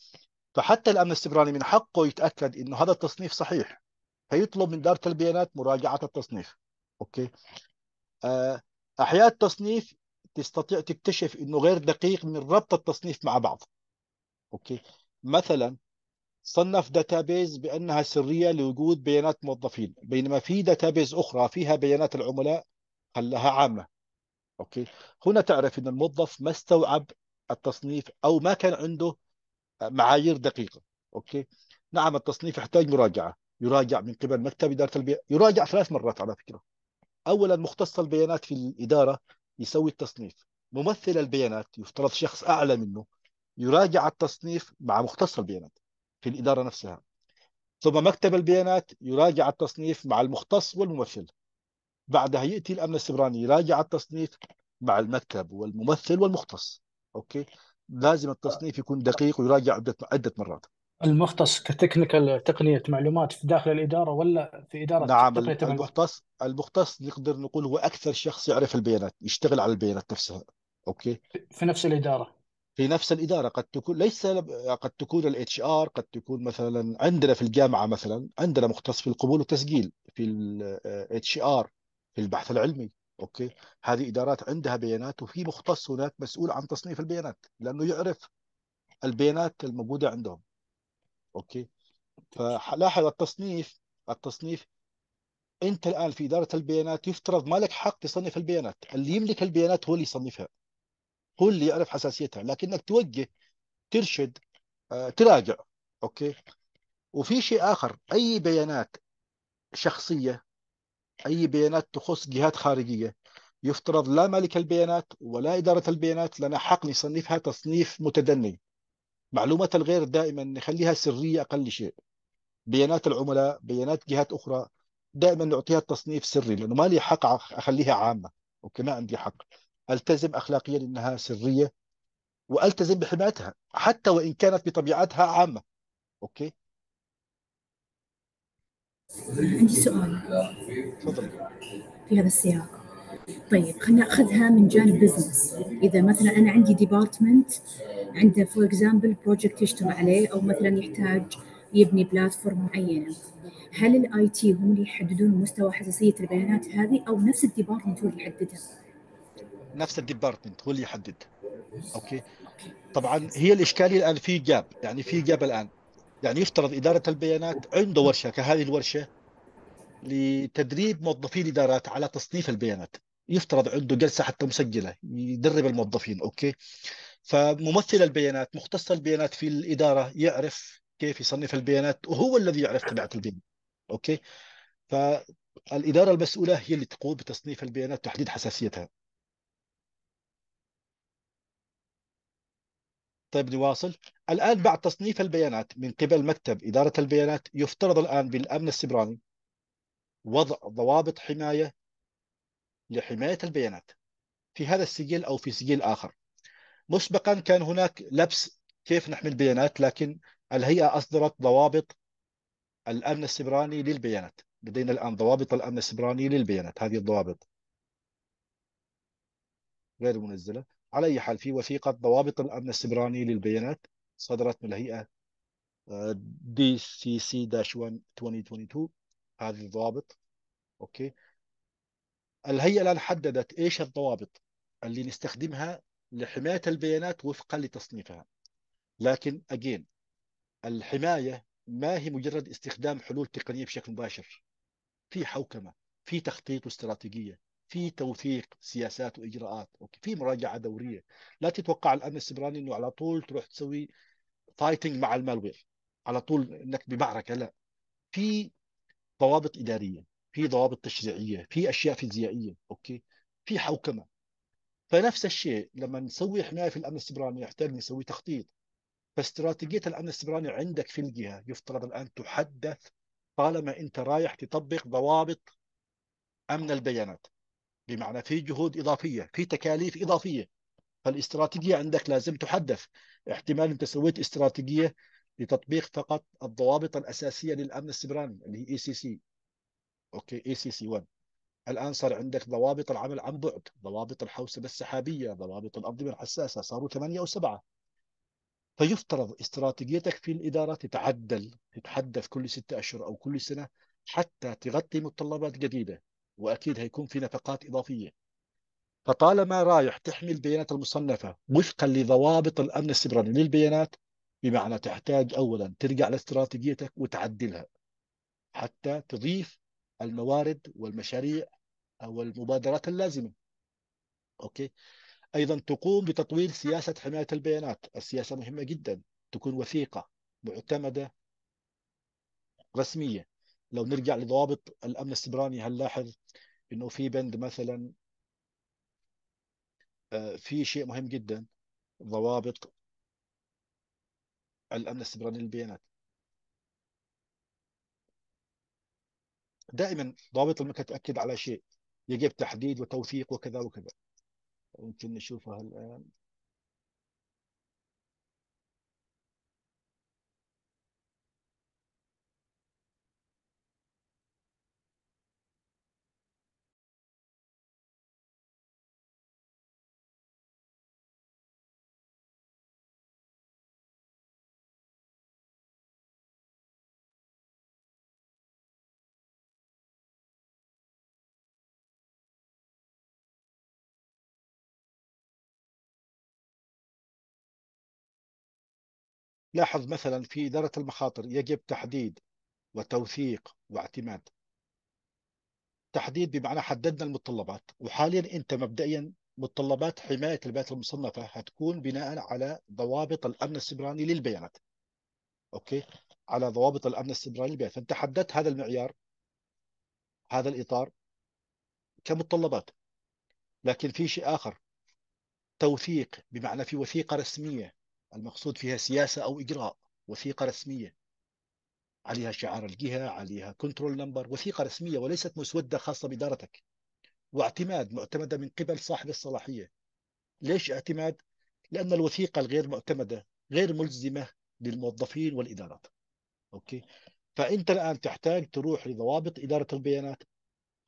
فحتى الامن السبراني من حقه يتاكد انه هذا التصنيف صحيح فيطلب من اداره البيانات مراجعه التصنيف اوكي آه، احياء التصنيف تستطيع تكتشف انه غير دقيق من ربط التصنيف مع بعض اوكي مثلا صنف داتابيز بانها سريه لوجود بيانات موظفين بينما في داتابيز اخرى فيها بيانات العملاء خلاها عامه اوكي هنا تعرف ان الموظف ما استوعب التصنيف او ما كان عنده معايير دقيقه اوكي نعم التصنيف يحتاج مراجعه يراجع من قبل مكتب اداره البيع يراجع ثلاث مرات على فكره اولا مختص البيانات في الاداره يسوي التصنيف ممثل البيانات يفترض شخص اعلى منه يراجع التصنيف مع مختص البيانات في الإدارة نفسها ثم مكتب البيانات يراجع التصنيف مع المختص والممثل بعدها يأتي الأمن السبراني يراجع التصنيف مع المكتب والممثل والمختص أوكي لازم التصنيف يكون دقيق ويراجع عدة عدة مرات المختص كتكنيكال تقنية معلومات في داخل الإدارة ولا في إدارة نعم تقنية المختص المختص نقدر نقول هو أكثر شخص يعرف البيانات يشتغل على البيانات نفسها أوكي في نفس الإدارة في نفس الاداره قد تكون ليس قد تكون الاتش ار قد تكون مثلا عندنا في الجامعه مثلا عندنا مختص في القبول والتسجيل في الاتش ار في البحث العلمي اوكي هذه ادارات عندها بيانات وفي مختص هناك مسؤول عن تصنيف البيانات لانه يعرف البيانات الموجوده عندهم اوكي فلاحظ التصنيف التصنيف انت الان في اداره البيانات يفترض ما لك حق تصنف البيانات اللي يملك البيانات هو اللي يصنفها هو اللي يعرف حساسيتها لكنك توجه ترشد آه، تراجع اوكي وفي شيء اخر اي بيانات شخصيه اي بيانات تخص جهات خارجيه يفترض لا مالك البيانات ولا اداره البيانات لنا حق نصنفها تصنيف متدني معلومات الغير دائما نخليها سريه اقل شيء بيانات العملاء بيانات جهات اخرى دائما نعطيها التصنيف سري لانه ما لي حق اخليها عامه اوكي ما عندي حق التزم اخلاقيا انها سريه والتزم بحمايتها حتى وان كانت بطبيعتها عامه اوكي عندي سؤال تفضل في هذا السياق طيب خلينا اخذها من جانب بزنس اذا مثلا انا عندي ديبارتمنت عنده فور اكزامبل بروجكت يشتغل عليه او مثلا يحتاج يبني بلاتفورم معينه هل الاي تي هم اللي يحددون مستوى حساسيه البيانات هذه او نفس الديبارتمنت هو اللي يحددها؟ نفس الديبارتمنت هو اللي يحدد اوكي طبعا هي الاشكاليه الان في جاب يعني في جاب الان يعني يفترض اداره البيانات عنده ورشه كهذه الورشه لتدريب موظفي الادارات على تصنيف البيانات يفترض عنده جلسه حتى مسجله يدرب الموظفين اوكي فممثل البيانات مختص البيانات في الاداره يعرف كيف يصنف البيانات وهو الذي يعرف طبيعه البيانات اوكي فالاداره المسؤوله هي اللي تقوم بتصنيف البيانات وتحديد حساسيتها طيب نواصل الآن بعد تصنيف البيانات من قبل مكتب إدارة البيانات يفترض الآن بالأمن السبراني وضع ضوابط حماية لحماية البيانات في هذا السجل أو في سجل آخر مسبقا كان هناك لبس كيف نحمي البيانات لكن الهيئة أصدرت ضوابط الأمن السبراني للبيانات لدينا الآن ضوابط الأمن السبراني للبيانات هذه الضوابط غير منزلة على اي حال في وثيقه ضوابط الامن السبراني للبيانات صدرت من الهيئه دي سي سي داش 1 2022 هذه الضوابط اوكي الهيئه الان حددت ايش الضوابط اللي نستخدمها لحمايه البيانات وفقا لتصنيفها لكن اجين الحمايه ما هي مجرد استخدام حلول تقنيه بشكل مباشر في حوكمه في تخطيط واستراتيجيه في توثيق سياسات واجراءات اوكي في مراجعه دوريه لا تتوقع الامن السبراني انه على طول تروح تسوي فايتنج مع المالوير على طول انك بمعركه لا في ضوابط اداريه في ضوابط تشريعيه في اشياء فيزيائيه اوكي في حوكمه فنفس الشيء لما نسوي حمايه في الامن السبراني يحتاج نسوي تخطيط فاستراتيجيه الامن السبراني عندك في الجهه يفترض الان تحدث طالما انت رايح تطبق ضوابط امن البيانات بمعنى في جهود اضافيه في تكاليف اضافيه فالاستراتيجيه عندك لازم تحدث احتمال انت سويت استراتيجيه لتطبيق فقط الضوابط الاساسيه للامن السبراني اللي هي اي سي سي اوكي اي سي سي 1 الان صار عندك ضوابط العمل عن بعد ضوابط الحوسبه السحابيه ضوابط الانظمه الحساسه صاروا ثمانيه او سبعه فيفترض استراتيجيتك في الاداره تتعدل تتحدث كل ستة اشهر او كل سنه حتى تغطي متطلبات جديده واكيد هيكون في نفقات اضافيه فطالما رايح تحمي البيانات المصنفه وفقا لضوابط الامن السيبراني للبيانات بمعنى تحتاج اولا ترجع لاستراتيجيتك وتعدلها حتى تضيف الموارد والمشاريع او المبادرات اللازمه اوكي ايضا تقوم بتطوير سياسه حمايه البيانات السياسه مهمه جدا تكون وثيقه معتمده رسميه لو نرجع لضوابط الامن السبراني هنلاحظ انه في بند مثلا آه، في شيء مهم جدا ضوابط الامن السبراني للبيانات دائما ضابط الملكه تاكد على شيء يجب تحديد وتوثيق وكذا وكذا ممكن نشوفها الان لاحظ مثلا في إدارة المخاطر يجب تحديد وتوثيق واعتماد تحديد بمعنى حددنا المتطلبات وحاليا أنت مبدئيا متطلبات حماية البيانات المصنفة هتكون بناء على ضوابط الأمن السبراني للبيانات أوكي على ضوابط الأمن السبراني للبيانات فأنت حددت هذا المعيار هذا الإطار كمتطلبات لكن في شيء آخر توثيق بمعنى في وثيقة رسمية المقصود فيها سياسة أو إجراء وثيقة رسمية عليها شعار الجهة عليها كنترول نمبر وثيقة رسمية وليست مسودة خاصة بإدارتك واعتماد معتمدة من قبل صاحب الصلاحية ليش اعتماد؟ لأن الوثيقة الغير معتمدة غير ملزمة للموظفين والإدارات أوكي فأنت الآن تحتاج تروح لضوابط إدارة البيانات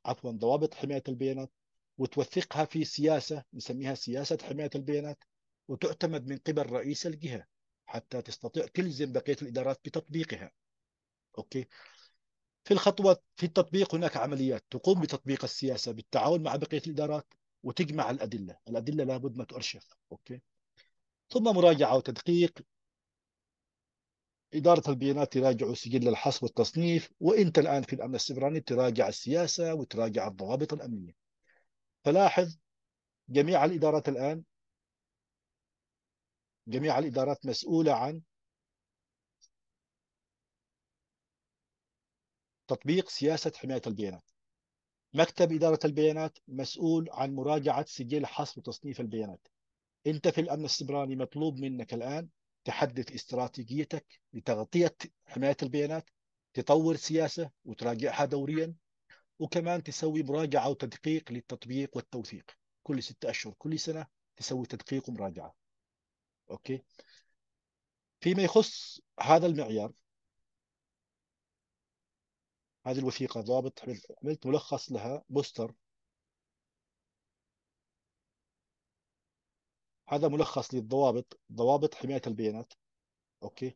عفوا ضوابط حماية البيانات وتوثقها في سياسة نسميها سياسة حماية البيانات وتعتمد من قبل رئيس الجهة حتى تستطيع تلزم بقية الإدارات بتطبيقها أوكي في الخطوة في التطبيق هناك عمليات تقوم بتطبيق السياسة بالتعاون مع بقية الإدارات وتجمع الأدلة الأدلة لابد ما تؤرشف أوكي ثم مراجعة وتدقيق إدارة البيانات يراجعوا سجل الحصر والتصنيف وأنت الآن في الأمن السبراني تراجع السياسة وتراجع الضوابط الأمنية فلاحظ جميع الإدارات الآن جميع الإدارات مسؤولة عن تطبيق سياسة حماية البيانات مكتب إدارة البيانات مسؤول عن مراجعة سجل حصر وتصنيف البيانات أنت في الأمن السبراني مطلوب منك الآن تحدث استراتيجيتك لتغطية حماية البيانات تطور سياسة وتراجعها دوريا وكمان تسوي مراجعة وتدقيق للتطبيق والتوثيق كل ستة أشهر كل سنة تسوي تدقيق ومراجعة اوكي فيما يخص هذا المعيار هذه الوثيقة ضابط عملت ملخص لها بوستر هذا ملخص للضوابط ضوابط حماية البيانات اوكي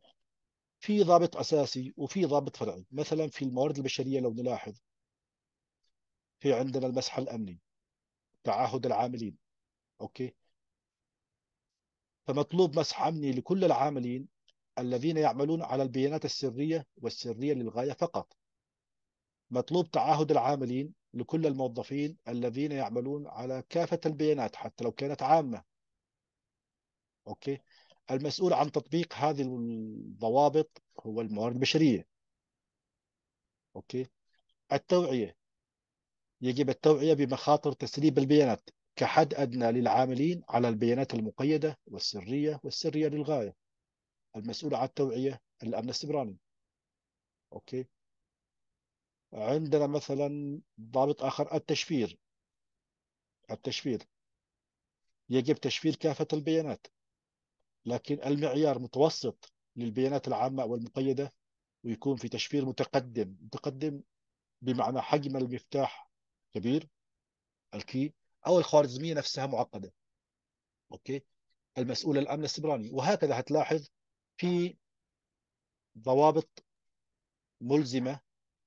في ضابط اساسي وفي ضابط فرعي مثلا في الموارد البشريه لو نلاحظ في عندنا المسح الامني تعهد العاملين اوكي فمطلوب مسح امني لكل العاملين الذين يعملون على البيانات السرية والسرية للغاية فقط مطلوب تعاهد العاملين لكل الموظفين الذين يعملون على كافة البيانات حتى لو كانت عامة أوكي المسؤول عن تطبيق هذه الضوابط هو الموارد البشرية أوكي التوعية يجب التوعية بمخاطر تسريب البيانات كحد أدنى للعاملين على البيانات المقيدة والسرية والسرية للغاية المسؤول عن التوعية الأمن السبراني أوكي عندنا مثلا ضابط آخر التشفير التشفير يجب تشفير كافة البيانات لكن المعيار متوسط للبيانات العامة والمقيدة ويكون في تشفير متقدم متقدم بمعنى حجم المفتاح كبير الكي او الخوارزميه نفسها معقده اوكي المسؤول الامن السبراني وهكذا هتلاحظ في ضوابط ملزمه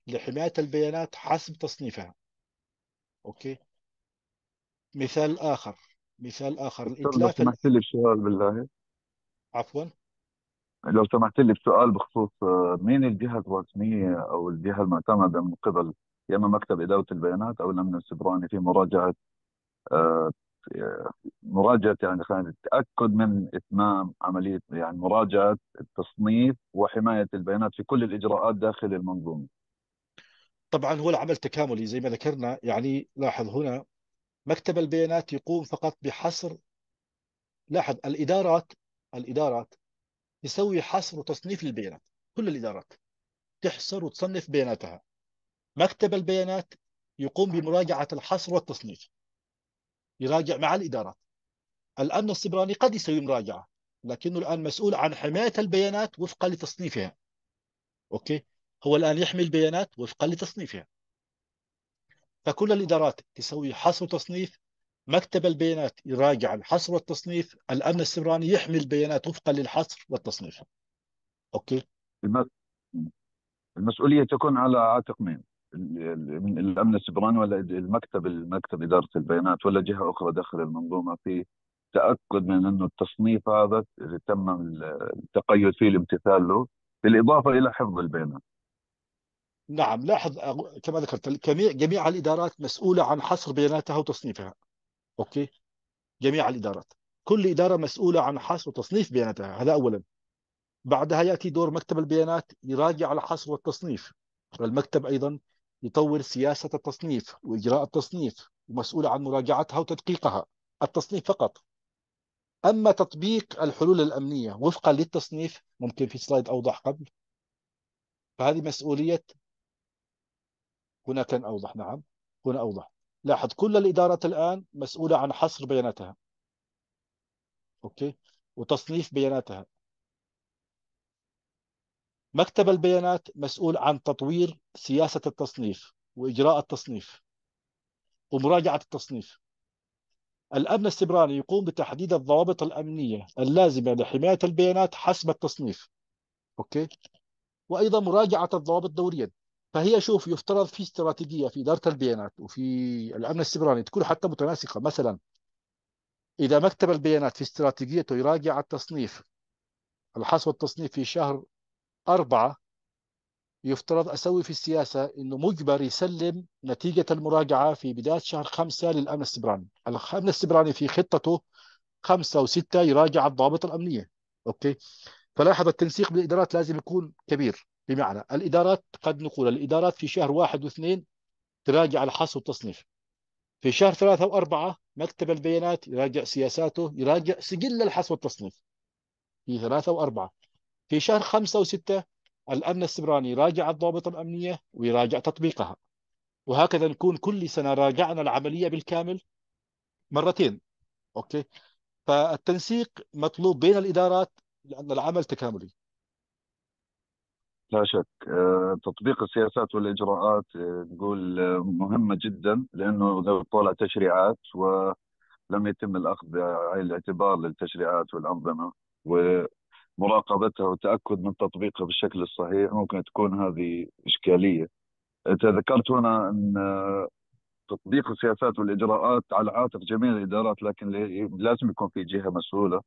لحمايه البيانات حسب تصنيفها اوكي مثال اخر مثال اخر لو سمحت لي بسؤال بالله عفوا لو سمحت لي بسؤال بخصوص آه، مين الجهة الرسمية أو الجهة المعتمدة من قبل يا إما مكتب إدارة البيانات أو الأمن السبراني في مراجعة آه، مراجعه يعني خلينا التاكد من اتمام عمليه يعني مراجعه التصنيف وحمايه البيانات في كل الاجراءات داخل المنظومه. طبعا هو العمل تكاملي زي ما ذكرنا يعني لاحظ هنا مكتب البيانات يقوم فقط بحصر لاحظ الادارات الادارات تسوي حصر وتصنيف للبيانات كل الادارات تحصر وتصنف بياناتها مكتب البيانات يقوم بمراجعه الحصر والتصنيف يراجع مع الإدارات الأمن السبراني قد يسوي مراجعة لكنه الآن مسؤول عن حماية البيانات وفقا لتصنيفها أوكي هو الآن يحمي البيانات وفقا لتصنيفها فكل الإدارات تسوي حصر وتصنيف مكتب البيانات يراجع الحصر والتصنيف الأمن السبراني يحمي البيانات وفقا للحصر والتصنيف أوكي المسؤولية تكون على عاتق مين؟ الامن السبراني ولا المكتب المكتب اداره البيانات ولا جهه اخرى داخل المنظومه في تاكد من انه التصنيف هذا تم التقيد فيه الامتثال له بالاضافه الى حفظ البيانات. نعم لاحظ كما ذكرت جميع الادارات مسؤوله عن حصر بياناتها وتصنيفها. اوكي؟ جميع الادارات. كل اداره مسؤوله عن حصر وتصنيف بياناتها، هذا اولا. بعدها ياتي دور مكتب البيانات يراجع الحصر والتصنيف. المكتب ايضا يطور سياسة التصنيف وإجراء التصنيف ومسؤول عن مراجعتها وتدقيقها التصنيف فقط أما تطبيق الحلول الأمنية وفقا للتصنيف ممكن في سلايد أوضح قبل فهذه مسؤولية هنا كان أوضح نعم هنا أوضح لاحظ كل الإدارات الآن مسؤولة عن حصر بياناتها أوكي وتصنيف بياناتها مكتب البيانات مسؤول عن تطوير سياسة التصنيف وإجراء التصنيف ومراجعة التصنيف الأمن السبراني يقوم بتحديد الضوابط الأمنية اللازمة لحماية البيانات حسب التصنيف أوكي وأيضا مراجعة الضوابط دوريا فهي شوف يفترض في استراتيجية في إدارة البيانات وفي الأمن السبراني تكون حتى متناسقة مثلا إذا مكتب البيانات في استراتيجيته يراجع التصنيف الحصر التصنيف في شهر أربعة يفترض أسوي في السياسة أنه مجبر يسلم نتيجة المراجعة في بداية شهر خمسة للأمن السبراني الأمن السبراني في خطته خمسة وستة يراجع الضابط الأمنية أوكي فلاحظ التنسيق بالإدارات لازم يكون كبير بمعنى الإدارات قد نقول الإدارات في شهر واحد واثنين تراجع الحصر والتصنيف في شهر ثلاثة وأربعة مكتب البيانات يراجع سياساته يراجع سجل الحصر والتصنيف في ثلاثة وأربعة في شهر خمسة وستة الأمن السبراني راجع الضوابط الأمنية ويراجع تطبيقها وهكذا نكون كل سنة راجعنا العملية بالكامل مرتين أوكي فالتنسيق مطلوب بين الإدارات لأن العمل تكاملي لا شك آه، تطبيق السياسات والإجراءات آه، نقول آه، مهمة جدا لأنه إذا طلع تشريعات ولم يتم الأخذ بعين الاعتبار للتشريعات والأنظمة و مراقبتها والتاكد من تطبيقها بالشكل الصحيح ممكن تكون هذه اشكاليه انت ذكرت هنا ان تطبيق السياسات والاجراءات على عاتق جميع الادارات لكن لازم يكون في جهه مسؤوله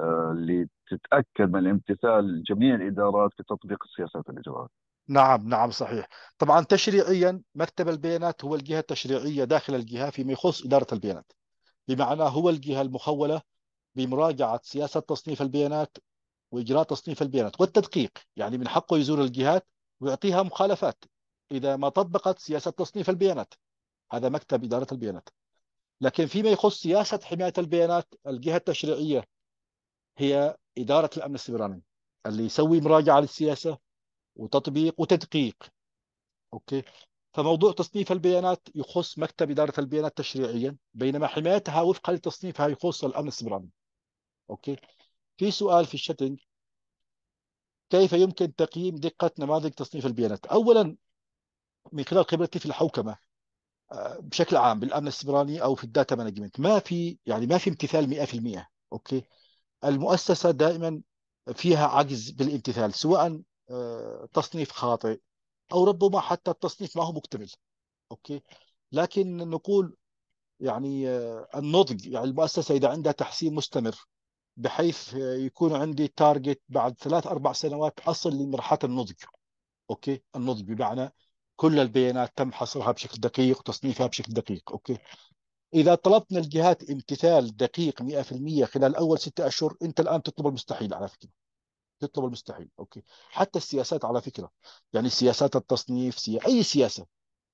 آه، لتتاكد من امتثال جميع الادارات في تطبيق السياسات والاجراءات. نعم نعم صحيح طبعا تشريعيا مكتب البيانات هو الجهه التشريعيه داخل الجهه فيما يخص اداره البيانات بمعنى هو الجهه المخوله بمراجعة سياسة تصنيف البيانات وإجراء تصنيف البيانات والتدقيق يعني من حقه يزور الجهات ويعطيها مخالفات إذا ما طبقت سياسة تصنيف البيانات هذا مكتب إدارة البيانات لكن فيما يخص سياسة حماية البيانات الجهة التشريعية هي إدارة الأمن السيبراني اللي يسوي مراجعة للسياسة وتطبيق وتدقيق أوكي فموضوع تصنيف البيانات يخص مكتب إدارة البيانات تشريعيا بينما حمايتها وفقا لتصنيفها يخص الأمن السيبراني اوكي في سؤال في الشتنج كيف يمكن تقييم دقه نماذج تصنيف البيانات اولا من خلال خبرتي في الحوكمه آه، بشكل عام بالامن السبراني او في الداتا مانجمنت ما في يعني ما في امتثال 100% اوكي المؤسسه دائما فيها عجز بالامتثال سواء آه، تصنيف خاطئ او ربما حتى التصنيف ما هو مكتمل اوكي لكن نقول يعني آه، النضج يعني المؤسسه اذا عندها تحسين مستمر بحيث يكون عندي تارجت بعد ثلاث اربع سنوات اصل لمرحله النضج اوكي النضج بمعنى كل البيانات تم حصرها بشكل دقيق وتصنيفها بشكل دقيق اوكي اذا طلبت من الجهات امتثال دقيق 100% خلال اول ستة اشهر انت الان تطلب المستحيل على فكره تطلب المستحيل اوكي حتى السياسات على فكره يعني سياسات التصنيف سي... اي سياسه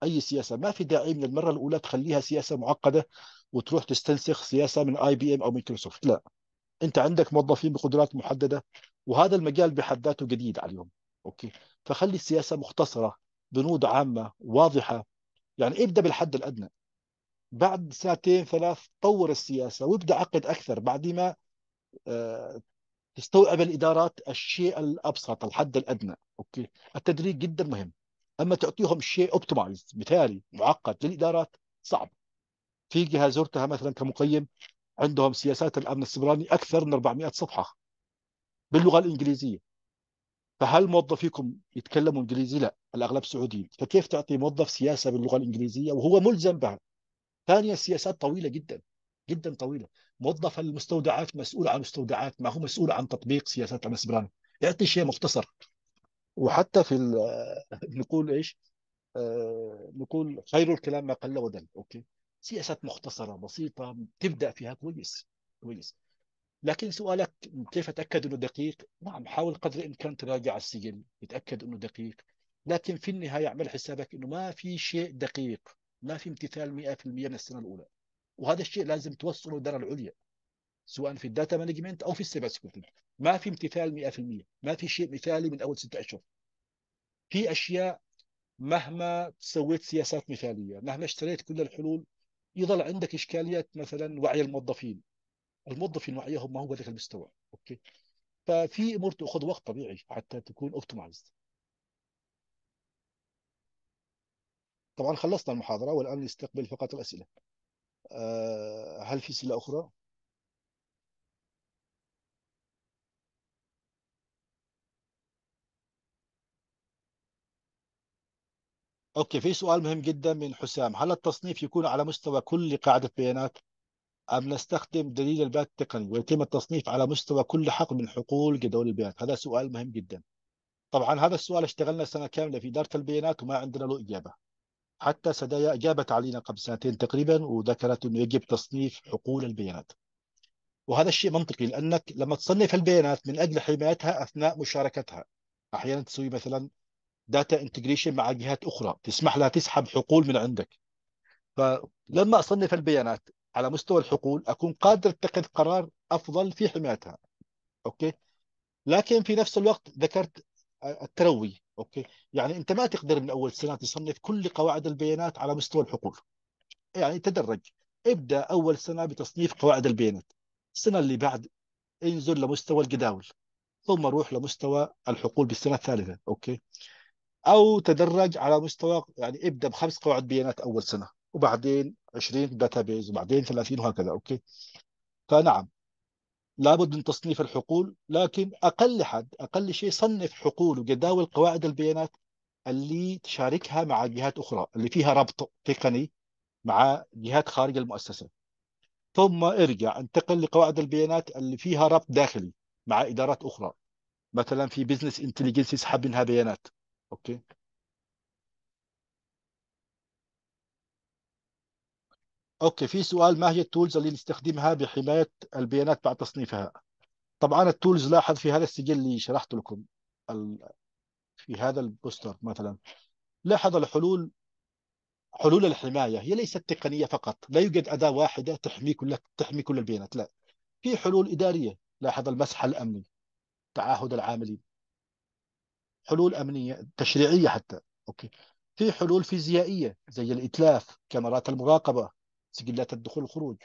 اي سياسه ما في داعي من المره الاولى تخليها سياسه معقده وتروح تستنسخ سياسه من اي بي ام او مايكروسوفت لا انت عندك موظفين بقدرات محدده وهذا المجال بحد ذاته جديد عليهم اليوم اوكي فخلي السياسه مختصره بنود عامه واضحه يعني ابدا بالحد الادنى بعد سنتين ثلاث طور السياسه وابدا عقد اكثر بعد ما تستوعب آه، الادارات الشيء الابسط الحد الادنى اوكي التدريج جدا مهم اما تعطيهم شيء اوبتمايز مثالي معقد للادارات صعب في جهه زرتها مثلا كمقيم عندهم سياسات الامن السبراني اكثر من 400 صفحه باللغه الانجليزيه فهل موظفيكم يتكلموا انجليزي؟ لا الاغلب سعوديين، فكيف تعطي موظف سياسه باللغه الانجليزيه وهو ملزم بها؟ ثانيا السياسات طويله جدا جدا طويله، موظف المستودعات مسؤول عن المستودعات ما هو مسؤول عن تطبيق سياسات الامن السبراني يعطي شيء مختصر. وحتى في نقول ايش؟ آه نقول خير الكلام ما قل ودل، اوكي؟ سياسات مختصره بسيطه تبدا فيها كويس كويس لكن سؤالك كيف اتاكد انه دقيق؟ نعم حاول قدر الامكان تراجع السجل تتاكد انه دقيق لكن في النهايه اعمل حسابك انه ما في شيء دقيق ما في امتثال 100% من السنه الاولى وهذا الشيء لازم توصله للدرجه العليا سواء في الداتا مانجمنت او في السيبر سكيورتي ما في امتثال 100% ما في شيء مثالي من اول ستة اشهر في اشياء مهما سويت سياسات مثاليه مهما اشتريت كل الحلول يظل عندك اشكاليات مثلا وعي الموظفين الموظفين وعيهم ما هو ذاك المستوى اوكي ففي امور تاخذ وقت طبيعي حتى تكون اوبتمايزد طبعا خلصنا المحاضره والان نستقبل فقط الاسئله آه، هل في اسئله اخرى اوكي في سؤال مهم جدا من حسام هل التصنيف يكون على مستوى كل قاعدة بيانات أم نستخدم دليل البيانات التقني ويتم التصنيف على مستوى كل حق من حقول جدول البيانات هذا سؤال مهم جدا طبعا هذا السؤال اشتغلنا سنة كاملة في إدارة البيانات وما عندنا له إجابة حتى سدايا أجابت علينا قبل سنتين تقريبا وذكرت أنه يجب تصنيف حقول البيانات وهذا الشيء منطقي لأنك لما تصنف البيانات من أجل حمايتها أثناء مشاركتها أحيانا تسوي مثلا داتا انتجريشن مع جهات اخرى تسمح لها تسحب حقول من عندك فلما اصنف البيانات على مستوى الحقول اكون قادر اتخذ قرار افضل في حمايتها اوكي لكن في نفس الوقت ذكرت التروي اوكي يعني انت ما تقدر من اول سنه تصنف كل قواعد البيانات على مستوى الحقول يعني تدرج ابدا اول سنه بتصنيف قواعد البيانات السنه اللي بعد انزل لمستوى الجداول ثم روح لمستوى الحقول بالسنه الثالثه اوكي او تدرج على مستوى يعني ابدا بخمس قواعد بيانات اول سنه وبعدين 20 داتا بيز وبعدين 30 وهكذا اوكي فنعم لابد من تصنيف الحقول لكن اقل حد اقل شيء صنف حقول وجداول قواعد البيانات اللي تشاركها مع جهات اخرى اللي فيها ربط تقني مع جهات خارج المؤسسه ثم ارجع انتقل لقواعد البيانات اللي فيها ربط داخلي مع ادارات اخرى مثلا في بزنس انتليجنس يسحب منها بيانات اوكي اوكي في سؤال ما هي التولز اللي نستخدمها بحماية البيانات بعد تصنيفها طبعا التولز لاحظ في هذا السجل اللي شرحته لكم ال... في هذا البوستر مثلا لاحظ الحلول حلول الحماية هي ليست تقنية فقط لا يوجد أداة واحدة تحمي كل تحمي كل البيانات لا في حلول إدارية لاحظ المسح الأمني تعهد العاملين حلول امنيه تشريعيه حتى اوكي في حلول فيزيائيه زي الاتلاف كاميرات المراقبه سجلات الدخول والخروج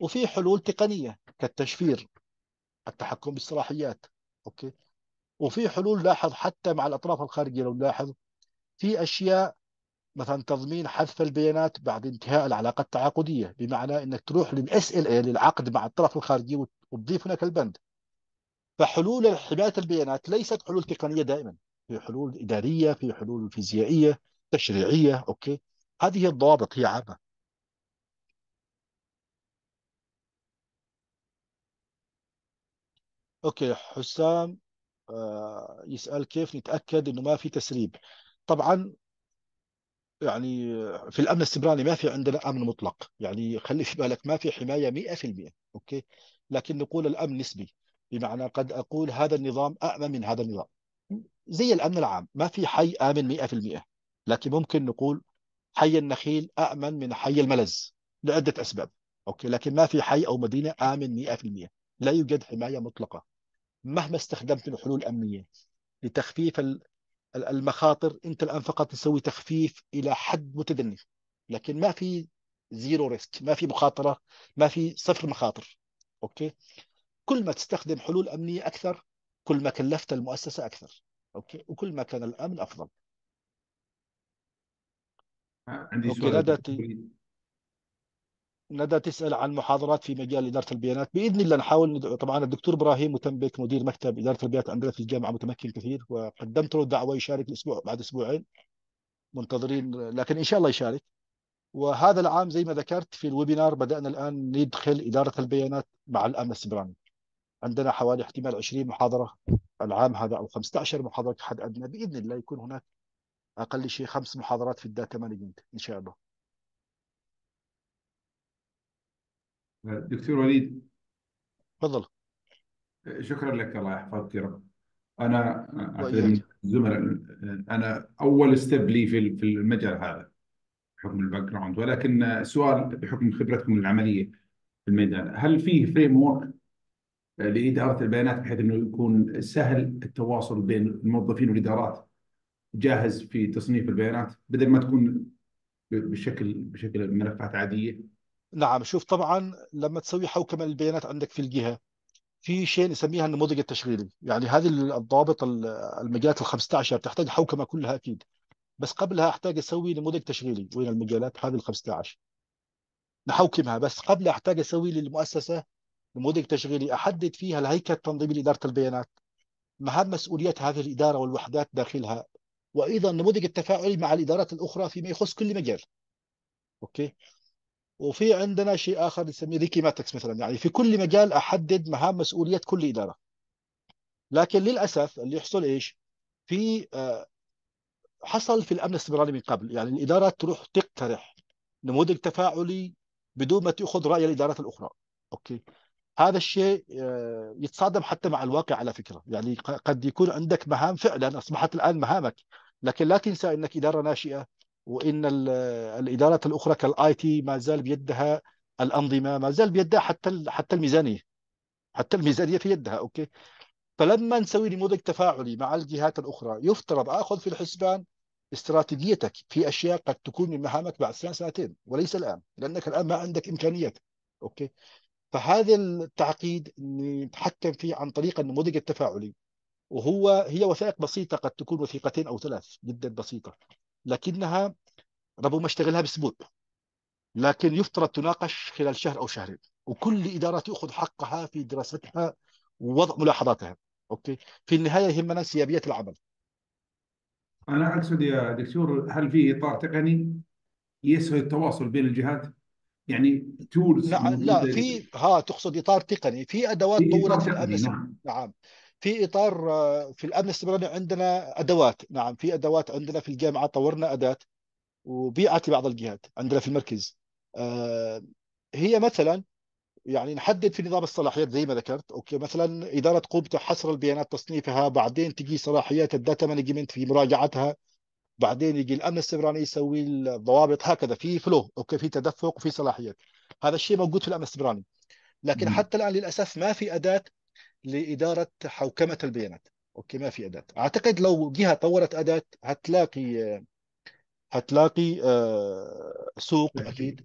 وفي حلول تقنيه كالتشفير التحكم بالصلاحيات اوكي وفي حلول لاحظ حتى مع الاطراف الخارجيه لو نلاحظ في اشياء مثلا تضمين حذف البيانات بعد انتهاء العلاقه التعاقديه بمعنى انك تروح للاس ال للعقد مع الطرف الخارجي وتضيف هناك البند فحلول حمايه البيانات ليست حلول تقنيه دائما في حلول اداريه في حلول فيزيائيه تشريعيه اوكي هذه الضوابط هي عامه اوكي حسام آه، يسال كيف نتاكد انه ما في تسريب طبعا يعني في الامن السبراني ما في عندنا امن مطلق يعني خلي في بالك ما في حمايه 100% اوكي لكن نقول الامن نسبي بمعنى قد أقول هذا النظام أأمن من هذا النظام زي الأمن العام ما في حي آمن 100% لكن ممكن نقول حي النخيل أأمن من حي الملز لعدة أسباب أوكي لكن ما في حي أو مدينة آمن 100% لا يوجد حماية مطلقة مهما استخدمت الحلول الأمنية لتخفيف المخاطر أنت الآن فقط تسوي تخفيف إلى حد متدني لكن ما في زيرو ريسك ما في مخاطرة ما في صفر مخاطر أوكي كل ما تستخدم حلول امنيه اكثر كل ما كلفت المؤسسه اكثر اوكي وكل ما كان الامن افضل عندي أوكي. سؤال ندى ندى تسال عن محاضرات في مجال اداره البيانات باذن الله نحاول ندعو طبعا الدكتور ابراهيم متنبك مدير مكتب اداره البيانات عندنا في الجامعه متمكن كثير وقدمت له الدعوه يشارك الاسبوع بعد اسبوعين منتظرين لكن ان شاء الله يشارك وهذا العام زي ما ذكرت في الويبينار بدانا الان ندخل اداره البيانات مع الامن السبراني عندنا حوالي احتمال 20 محاضره العام هذا او 15 محاضره كحد ادنى باذن الله يكون هناك اقل شيء خمس محاضرات في الداتا مانجمنت ان شاء الله. دكتور وليد تفضل شكرا لك الله يحفظك يا رب انا الزملاء انا اول ستيب لي في في المجال هذا بحكم الباك جراوند ولكن سؤال بحكم خبرتكم العمليه في الميدان هل فيه فريم ورك لاداره البيانات بحيث انه يكون سهل التواصل بين الموظفين والادارات جاهز في تصنيف البيانات بدل ما تكون بشكل بشكل ملفات عاديه نعم شوف طبعا لما تسوي حوكمه للبيانات عندك في الجهه في شيء نسميها النموذج التشغيلي يعني هذه الضوابط المجالات ال 15 تحتاج حوكمه كلها اكيد بس قبلها احتاج اسوي نموذج تشغيلي وين المجالات هذه ال 15 نحوكمها بس قبل احتاج اسوي للمؤسسه نموذج تشغيلي احدد فيها الهيكل التنظيمي لاداره البيانات مهام مسؤوليات هذه الاداره والوحدات داخلها وايضا نموذج التفاعل مع الادارات الاخرى فيما يخص كل مجال اوكي وفي عندنا شيء اخر نسميه ريكي ماتكس مثلا يعني في كل مجال احدد مهام مسؤوليه كل اداره لكن للاسف اللي يحصل ايش في آه، حصل في الامن الاستمراري من قبل يعني الاداره تروح تقترح نموذج تفاعلي بدون ما تاخذ راي الادارات الاخرى اوكي هذا الشيء آه، يتصادم حتى مع الواقع على فكره يعني قد يكون عندك مهام فعلا اصبحت الان مهامك لكن لا تنسى انك اداره ناشئه وان الادارات الاخرى كالاي تي ما زال بيدها الانظمه ما زال بيدها حتى حتى الميزانيه حتى الميزانيه في يدها اوكي فلما نسوي نموذج تفاعلي مع الجهات الاخرى يفترض اخذ في الحسبان استراتيجيتك في اشياء قد تكون من مهامك بعد سنه سنتين وليس الان لانك الان ما عندك امكانيات اوكي فهذا التعقيد نتحكم فيه عن طريق النموذج التفاعلي وهو هي وثائق بسيطه قد تكون وثيقتين او ثلاث جدا بسيطه لكنها ربما اشتغلها باسبوع لكن يفترض تناقش خلال شهر او شهرين وكل اداره تاخذ حقها في دراستها ووضع ملاحظاتها اوكي في النهايه يهمنا سيابيه العمل انا اقصد يا دكتور هل في اطار تقني يسهل التواصل بين الجهات يعني تولز نعم، لا, لا في ها تقصد اطار تقني في ادوات طورت في الامن نعم. نعم في اطار آه، في الامن السبراني عندنا ادوات نعم في ادوات عندنا في الجامعه طورنا اداه وبيعت لبعض الجهات عندنا في المركز آه، هي مثلا يعني نحدد في نظام الصلاحيات زي ما ذكرت اوكي مثلا اداره قوبته حصر البيانات تصنيفها بعدين تجي صلاحيات الداتا مانجمنت في مراجعتها بعدين يجي الامن السبراني يسوي الضوابط هكذا في فلو اوكي في تدفق وفي صلاحيات هذا الشيء موجود في الامن السبراني لكن حتى الان للاسف ما في اداه لاداره حوكمه البيانات اوكي ما في اداه اعتقد لو جهه طورت اداه هتلاقي هتلاقي آه، سوق اكيد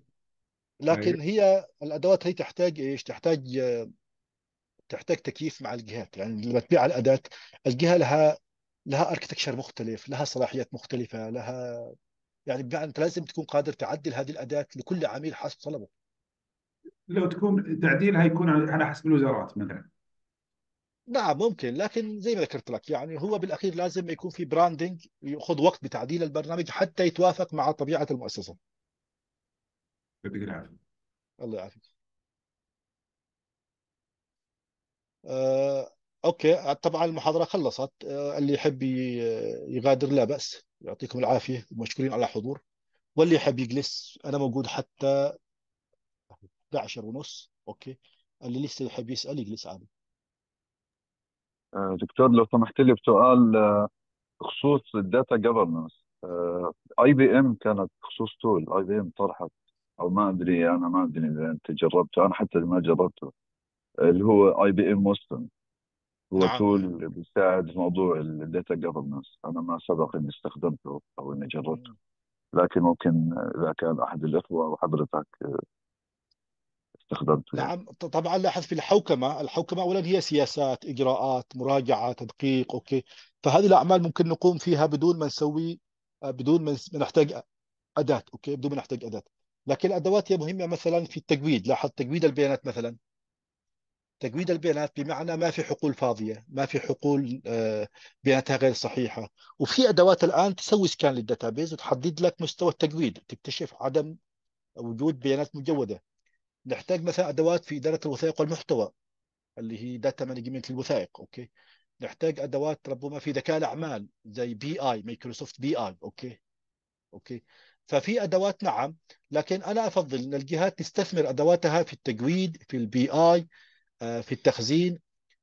أيوة. لكن هي الادوات هي تحتاج ايش تحتاج آه، تحتاج تكييف مع الجهات يعني لما تبيع الاداه الجهه لها لها اركتكشر مختلف لها صلاحيات مختلفه لها يعني بمعنى انت لازم تكون قادر تعدل هذه الاداه لكل عميل حسب طلبه لو تكون تعديلها يكون على حسب الوزارات مثلا نعم ممكن لكن زي ما ذكرت لك يعني هو بالاخير لازم يكون في براندنج ياخذ وقت بتعديل البرنامج حتى يتوافق مع طبيعه المؤسسه يعطيك العافيه الله يعافيك آه، اوكي طبعا المحاضره خلصت آه، اللي يحب يغادر لا باس يعطيكم العافيه ومشكورين على الحضور واللي يحب يجلس انا موجود حتى 11 ونص اوكي اللي لسه يحب يسال يجلس عادي آه، دكتور لو سمحت لي بسؤال آه، بخصوص الداتا جفرنس اي بي ام كانت تول اي بي ام طرحت او ما ادري انا ما ادري اذا انت جربته انا حتى ما جربته اللي هو اي بي ام وستن هو نعم تول بيساعد في موضوع الداتا جفرنس أنا ما سبق إني استخدمته أو إني جربته لكن ممكن إذا كان أحد الإخوة أو حضرتك استخدمته نعم طبعا لاحظ في الحوكمه، الحوكمه اولا هي سياسات، اجراءات، مراجعه، تدقيق، اوكي، فهذه الاعمال ممكن نقوم فيها بدون ما نسوي آه، بدون ما نحتاج اداه، اوكي، بدون ما نحتاج اداه، لكن الادوات هي مهمه مثلا في التجويد، لاحظ تجويد البيانات مثلا تجويد البيانات بمعنى ما في حقول فاضيه، ما في حقول آه، بياناتها غير صحيحه، وفي ادوات الان تسوي سكان للداتابيز وتحدد لك مستوى التجويد، تكتشف عدم وجود بيانات مجوده. نحتاج مثلا ادوات في اداره الوثائق والمحتوى اللي هي داتا مانجمنت للوثائق، اوكي؟ نحتاج ادوات ربما في ذكاء الاعمال زي بي اي مايكروسوفت بي اي، اوكي؟ اوكي؟ ففي ادوات نعم لكن انا افضل ان الجهات تستثمر ادواتها في التجويد في البي اي آه، في التخزين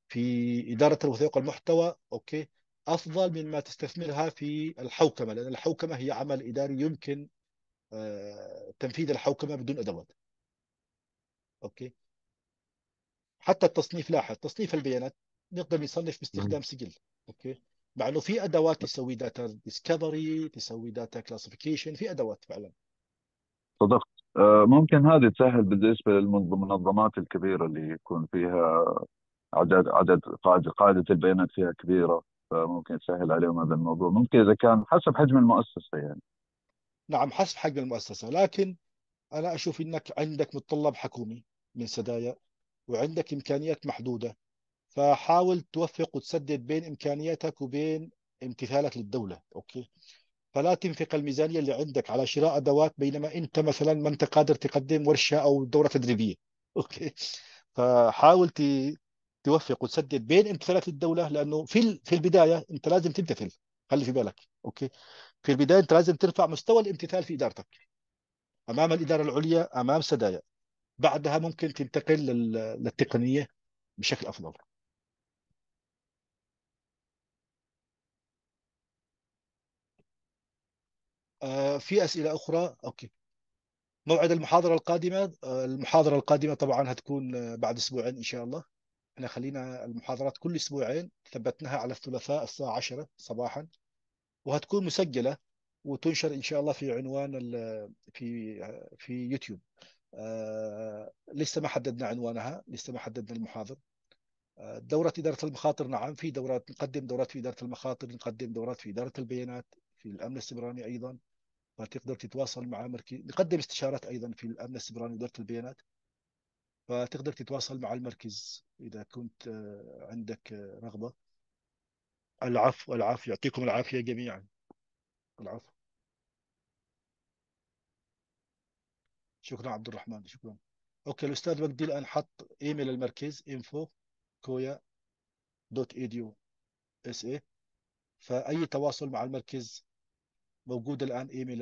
في إدارة الوثائق المحتوى أوكي أفضل مما تستثمرها في الحوكمة لأن الحوكمة هي عمل إداري يمكن آه، تنفيذ الحوكمة بدون أدوات أوكي حتى التصنيف لاحظ تصنيف البيانات نقدر نصنف باستخدام سجل أوكي مع انه في ادوات تسوي داتا ديسكفري تسوي داتا كلاسيفيكيشن في ادوات فعلا صدقت آه، ممكن هذه تسهل بالنسبة للمنظمات الكبيرة اللي يكون فيها عدد عدد قاعدة, قاعدة البيانات فيها كبيرة فممكن تسهل عليهم هذا الموضوع ممكن إذا كان حسب حجم المؤسسة يعني نعم حسب حجم المؤسسة لكن أنا أشوف أنك عندك متطلب حكومي من سدايا وعندك إمكانيات محدودة فحاول توفق وتسدد بين إمكانياتك وبين امتثالك للدولة أوكي فلا تنفق الميزانية اللي عندك على شراء أدوات بينما أنت مثلا ما أنت قادر تقدم ورشة أو دورة تدريبية أوكي فحاول توفق وتسدد بين امتثالات الدولة لأنه في في البداية أنت لازم تمتثل خلي في بالك أوكي في البداية أنت لازم ترفع مستوى الامتثال في إدارتك أمام الإدارة العليا أمام سدايا بعدها ممكن تنتقل للتقنية بشكل أفضل آه، في اسئله اخرى اوكي موعد المحاضره القادمه آه، المحاضره القادمه طبعا هتكون آه، بعد اسبوعين ان شاء الله احنا خلينا المحاضرات كل اسبوعين ثبتناها على الثلاثاء الساعه 10 صباحا وهتكون مسجله وتنشر ان شاء الله في عنوان في في يوتيوب لسه ما حددنا عنوانها لسه ما حددنا المحاضر دورة إدارة المخاطر نعم في دورات نقدم دورات في إدارة المخاطر نقدم دورات في إدارة البيانات في الأمن السبراني أيضا فتقدر تتواصل مع مركز نقدم استشارات ايضا في الامن السبراني واداره البيانات فتقدر تتواصل مع المركز اذا كنت آه، عندك آه، رغبه العفو العفو يعطيكم العافيه جميعا العفو شكرا عبد الرحمن شكرا اوكي الاستاذ وجدي الان حط ايميل المركز info كويا دوت ايديو اس اي فاي تواصل مع المركز موجود الان ايميل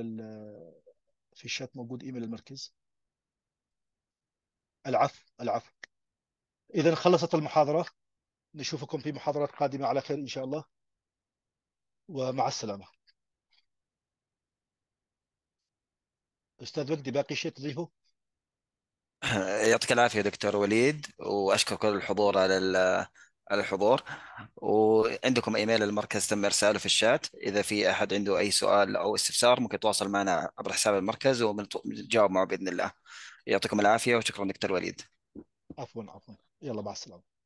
في الشات موجود ايميل المركز العفو العفو اذا خلصت المحاضره نشوفكم في محاضرات قادمه على خير ان شاء الله ومع السلامه استاذ وجدي باقي شيء تضيفه يعطيك العافيه دكتور وليد واشكر كل الحضور على على الحضور وعندكم ايميل المركز تم ارساله في الشات اذا في احد عنده اي سؤال او استفسار ممكن يتواصل معنا عبر حساب المركز ونجاوب معه باذن الله يعطيكم العافيه وشكرا دكتور وليد عفوا عفوا يلا مع السلامه